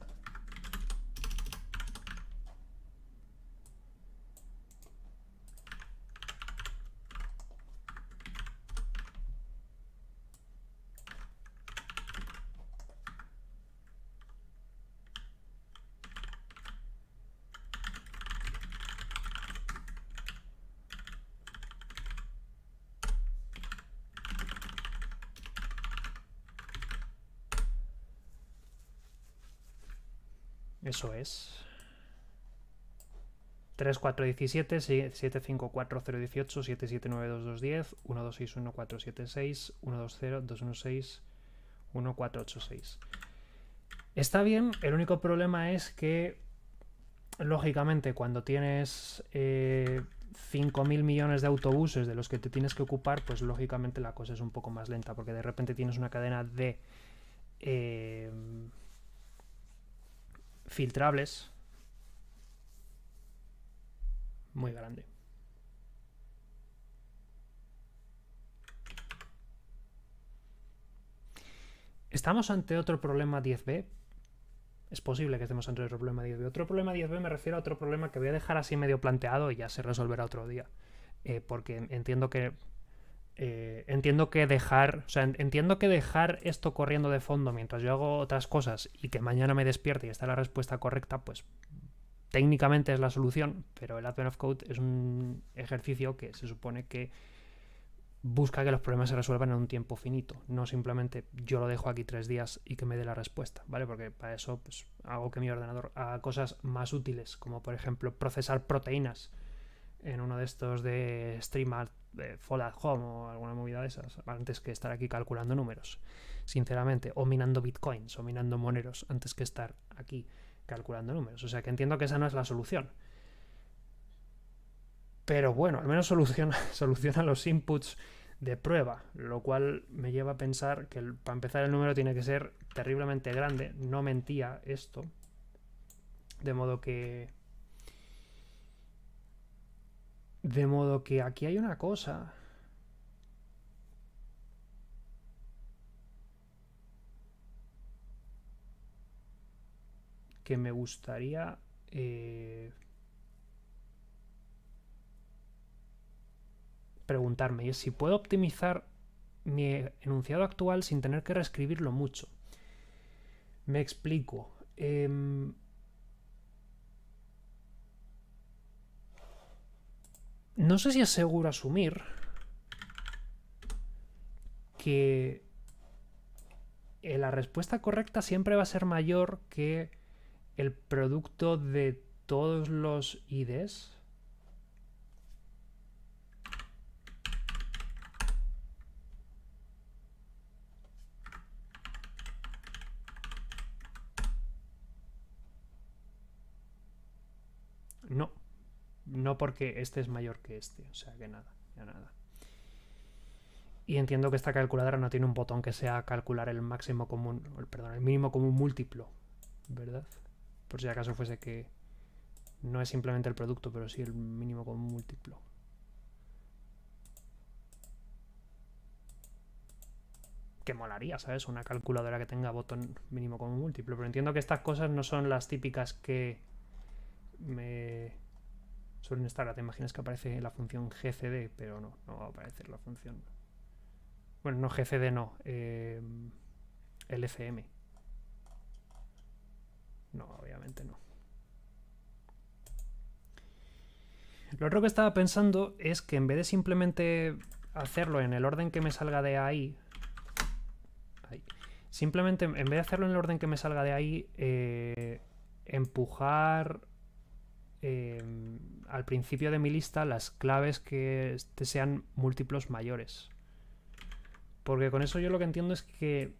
3. 4, 17, 7, 5, 4, 0, 18, 7, 7, 9, 2, 2, 10, 1, 2, 6, 1, 4, 7, 6, 1, 2, 0, 2, 1, 6, 1, 4, 8, 6. Está bien, el único problema es que, lógicamente, cuando tienes 5.000 eh, millones de autobuses de los que te tienes que ocupar, pues lógicamente la cosa es un poco más lenta, porque de repente tienes una cadena de... Eh, filtrables muy grande. ¿Estamos ante otro problema 10b? Es posible que estemos ante otro problema 10b. Otro problema 10b me refiero a otro problema que voy a dejar así medio planteado y ya se resolverá otro día. Eh, porque entiendo que eh, entiendo que dejar, o sea, entiendo que dejar esto corriendo de fondo mientras yo hago otras cosas y que mañana me despierte y está la respuesta correcta, pues técnicamente es la solución, pero el Advent of Code es un ejercicio que se supone que busca que los problemas se resuelvan en un tiempo finito, no simplemente yo lo dejo aquí tres días y que me dé la respuesta, ¿vale? Porque para eso pues, hago que mi ordenador haga cosas más útiles, como por ejemplo procesar proteínas en uno de estos de StreamArt de Fall at Home o alguna movida de esas, antes que estar aquí calculando números, sinceramente, o minando bitcoins o minando moneros, antes que estar aquí calculando números. O sea que entiendo que esa no es la solución. Pero bueno, al menos soluciona, [LAUGHS] los inputs de prueba, lo cual me lleva a pensar que para empezar el número tiene que ser terriblemente grande, no mentía esto, de modo que de modo que aquí hay una cosa. que me gustaría eh, preguntarme y es si puedo optimizar mi enunciado actual sin tener que reescribirlo mucho. Me explico. Em, No sé si es seguro asumir que eh, la respuesta correcta siempre va a ser mayor que el producto de todos los IDs no porque este es mayor que este, o sea que nada, ya nada. Y entiendo que esta calculadora no tiene un botón que sea calcular el máximo común, perdón, el mínimo común múltiplo, ¿verdad? Por si acaso fuese que no es simplemente el producto, pero sí el mínimo común múltiplo. que molaría, ¿sabes? Una calculadora que tenga botón mínimo común múltiplo. Pero entiendo que estas cosas no son las típicas que me Solo en te imaginas que aparece la función GCD, pero no, no va a aparecer la función. Bueno, no GCD, no. Eh, Lfm. No, obviamente no. Lo otro que estaba pensando es que en vez de simplemente hacerlo en el orden que me salga de ahí, simplemente en vez de hacerlo en el orden que me salga de ahí, eh, empujar Em, al principio de mi lista las claves que sean múltiplos mayores. Porque con eso yo lo que entiendo es que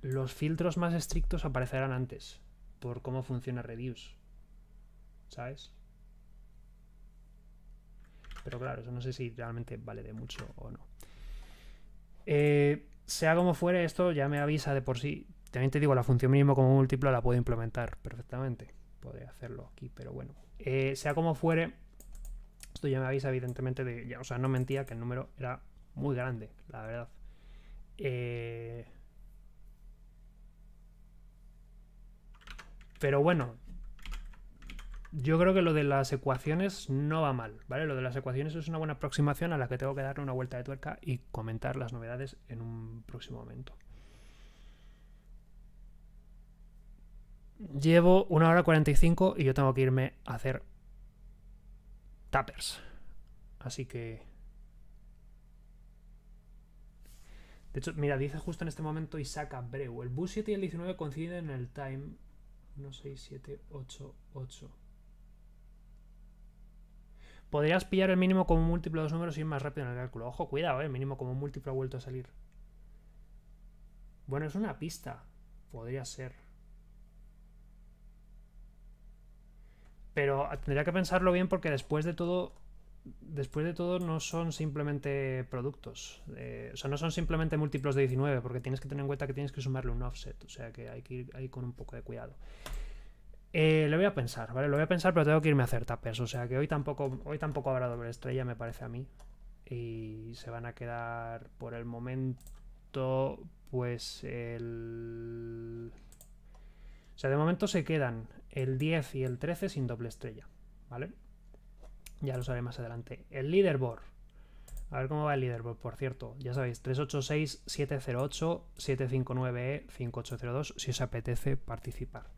los filtros más estrictos aparecerán antes, por cómo funciona Reduce. ¿Sabes? Pero claro, eso no sé si realmente vale de mucho o no. Eh, sea como fuere, esto ya me avisa de por sí. También te digo, la función mínimo como múltiplo la puedo implementar perfectamente de hacerlo aquí, pero bueno. Eh, sea como fuere, esto ya me avisa evidentemente de... Ya, o sea, no mentía que el número era muy grande, la verdad. Eh, pero bueno, yo creo que lo de las ecuaciones no va mal, ¿vale? Lo de las ecuaciones es una buena aproximación a la que tengo que darle una vuelta de tuerca y comentar las novedades en un próximo momento. llevo una hora 45 y yo tengo que irme a hacer tappers. Así que... De hecho, mira, dice justo en este momento y saca Abreu. El bus 7 y el 19 coinciden en el time 7, 8, 8. Podrías pillar el mínimo como múltiplo de los números y ir más rápido en el cálculo. Ojo, cuidado, el eh, mínimo como múltiplo ha vuelto a salir. Bueno, es una pista. Podría ser. Pero tendría que pensarlo bien porque después de todo, después de todo no son simplemente productos. Eh, o sea, no son simplemente múltiplos de 19, porque tienes que tener en cuenta que tienes que sumarle un offset. O sea, que hay que ir ahí con un poco de cuidado. Eh, lo voy a pensar, ¿vale? Lo voy a pensar, pero tengo que irme a hacer tapers. O sea, que hoy tampoco, hoy tampoco habrá doble estrella, me parece a mí. Y se van a quedar por el momento, pues el... O sea, de momento se quedan el 10 y el 13 sin doble estrella, ¿vale? Ya lo sabré más adelante. El leaderboard. A ver cómo va el leaderboard, por cierto. Ya sabéis, 386, 708, 759, 5802, si os apetece participar.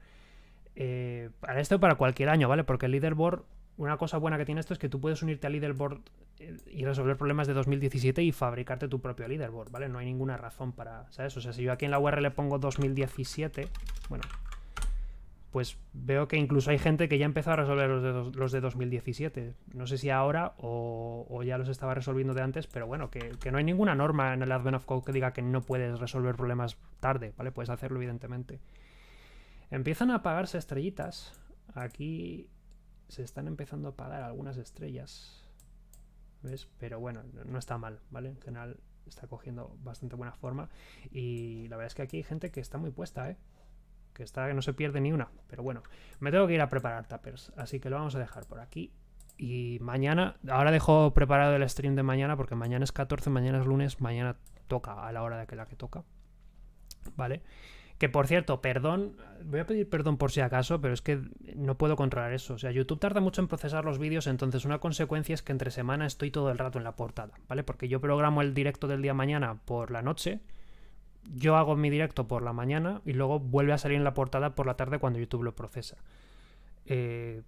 Eh, para esto para cualquier año, ¿vale? Porque el leaderboard, una cosa buena que tiene esto es que tú puedes unirte al leaderboard eh, y resolver problemas de 2017 y fabricarte tu propio leaderboard, ¿vale? No hay ninguna razón para, ¿sabes? O sea, si yo aquí en la URL le pongo 2017, bueno, pues veo que incluso hay gente que ya empezó a resolver los de, 2017. No sé si ahora o, ya los estaba resolviendo de antes, pero bueno, que, que, no hay ninguna norma en el Advent of Code que diga que no puedes resolver problemas tarde, ¿vale? Puedes hacerlo, evidentemente. Empiezan a apagarse estrellitas. Aquí se están empezando a apagar algunas estrellas. ¿Ves? Pero bueno, no está mal, ¿vale? En general está cogiendo bastante buena forma. Y la verdad es que aquí hay gente que está muy puesta, ¿eh? que está que no se pierde ni una. Pero bueno, me tengo que ir a preparar tapers así que lo vamos a dejar por aquí. Y mañana, ahora dejo preparado el stream de mañana porque mañana es 14, mañana es lunes, mañana toca a la hora de que la que toca. ¿Vale? Que por cierto, perdón, voy a pedir perdón por si acaso, pero es que no puedo controlar eso. O sea, YouTube tarda mucho en procesar los vídeos, entonces una consecuencia es que entre semana estoy todo el rato en la portada, ¿vale? Porque yo programo el directo del día mañana por la noche yo hago mi directo por la mañana y luego vuelve a salir en la portada por la tarde cuando YouTube lo procesa. Eh,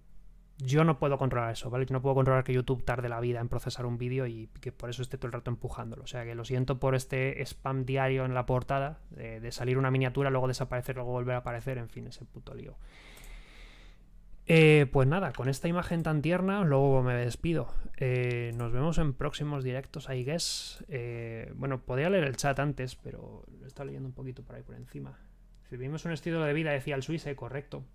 yo no puedo controlar eso, ¿vale? Yo no puedo controlar que YouTube tarde la vida en procesar un vídeo y que por eso esté todo el rato empujándolo. O sea que lo siento por este spam diario en la portada, eh, de salir una miniatura, luego desaparecer, luego volver a aparecer, en fin, ese puto lío. Eh, pues nada, con esta imagen tan tierna, luego me despido. Eh, nos vemos en próximos directos, I guess. Eh, bueno, podía leer el chat antes, pero lo está leyendo un poquito por ahí por encima. Si Vivimos un estilo de vida, decía el suizo, correcto.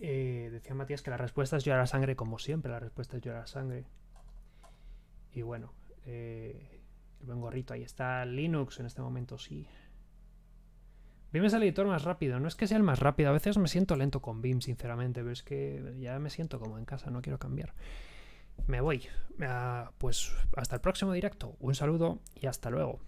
decía Matías que la respuesta es llorar a sangre, como siempre, la respuesta es llorar a sangre. Y bueno, el buen gorrito, ahí está Linux en este momento, sí. Vim es el editor más rápido. No es que sea el más rápido. A veces me siento lento con Vim, sinceramente. Pero es que ya me siento como en casa. No quiero cambiar. Me voy. Ah, pues hasta el próximo directo. Un saludo y hasta luego.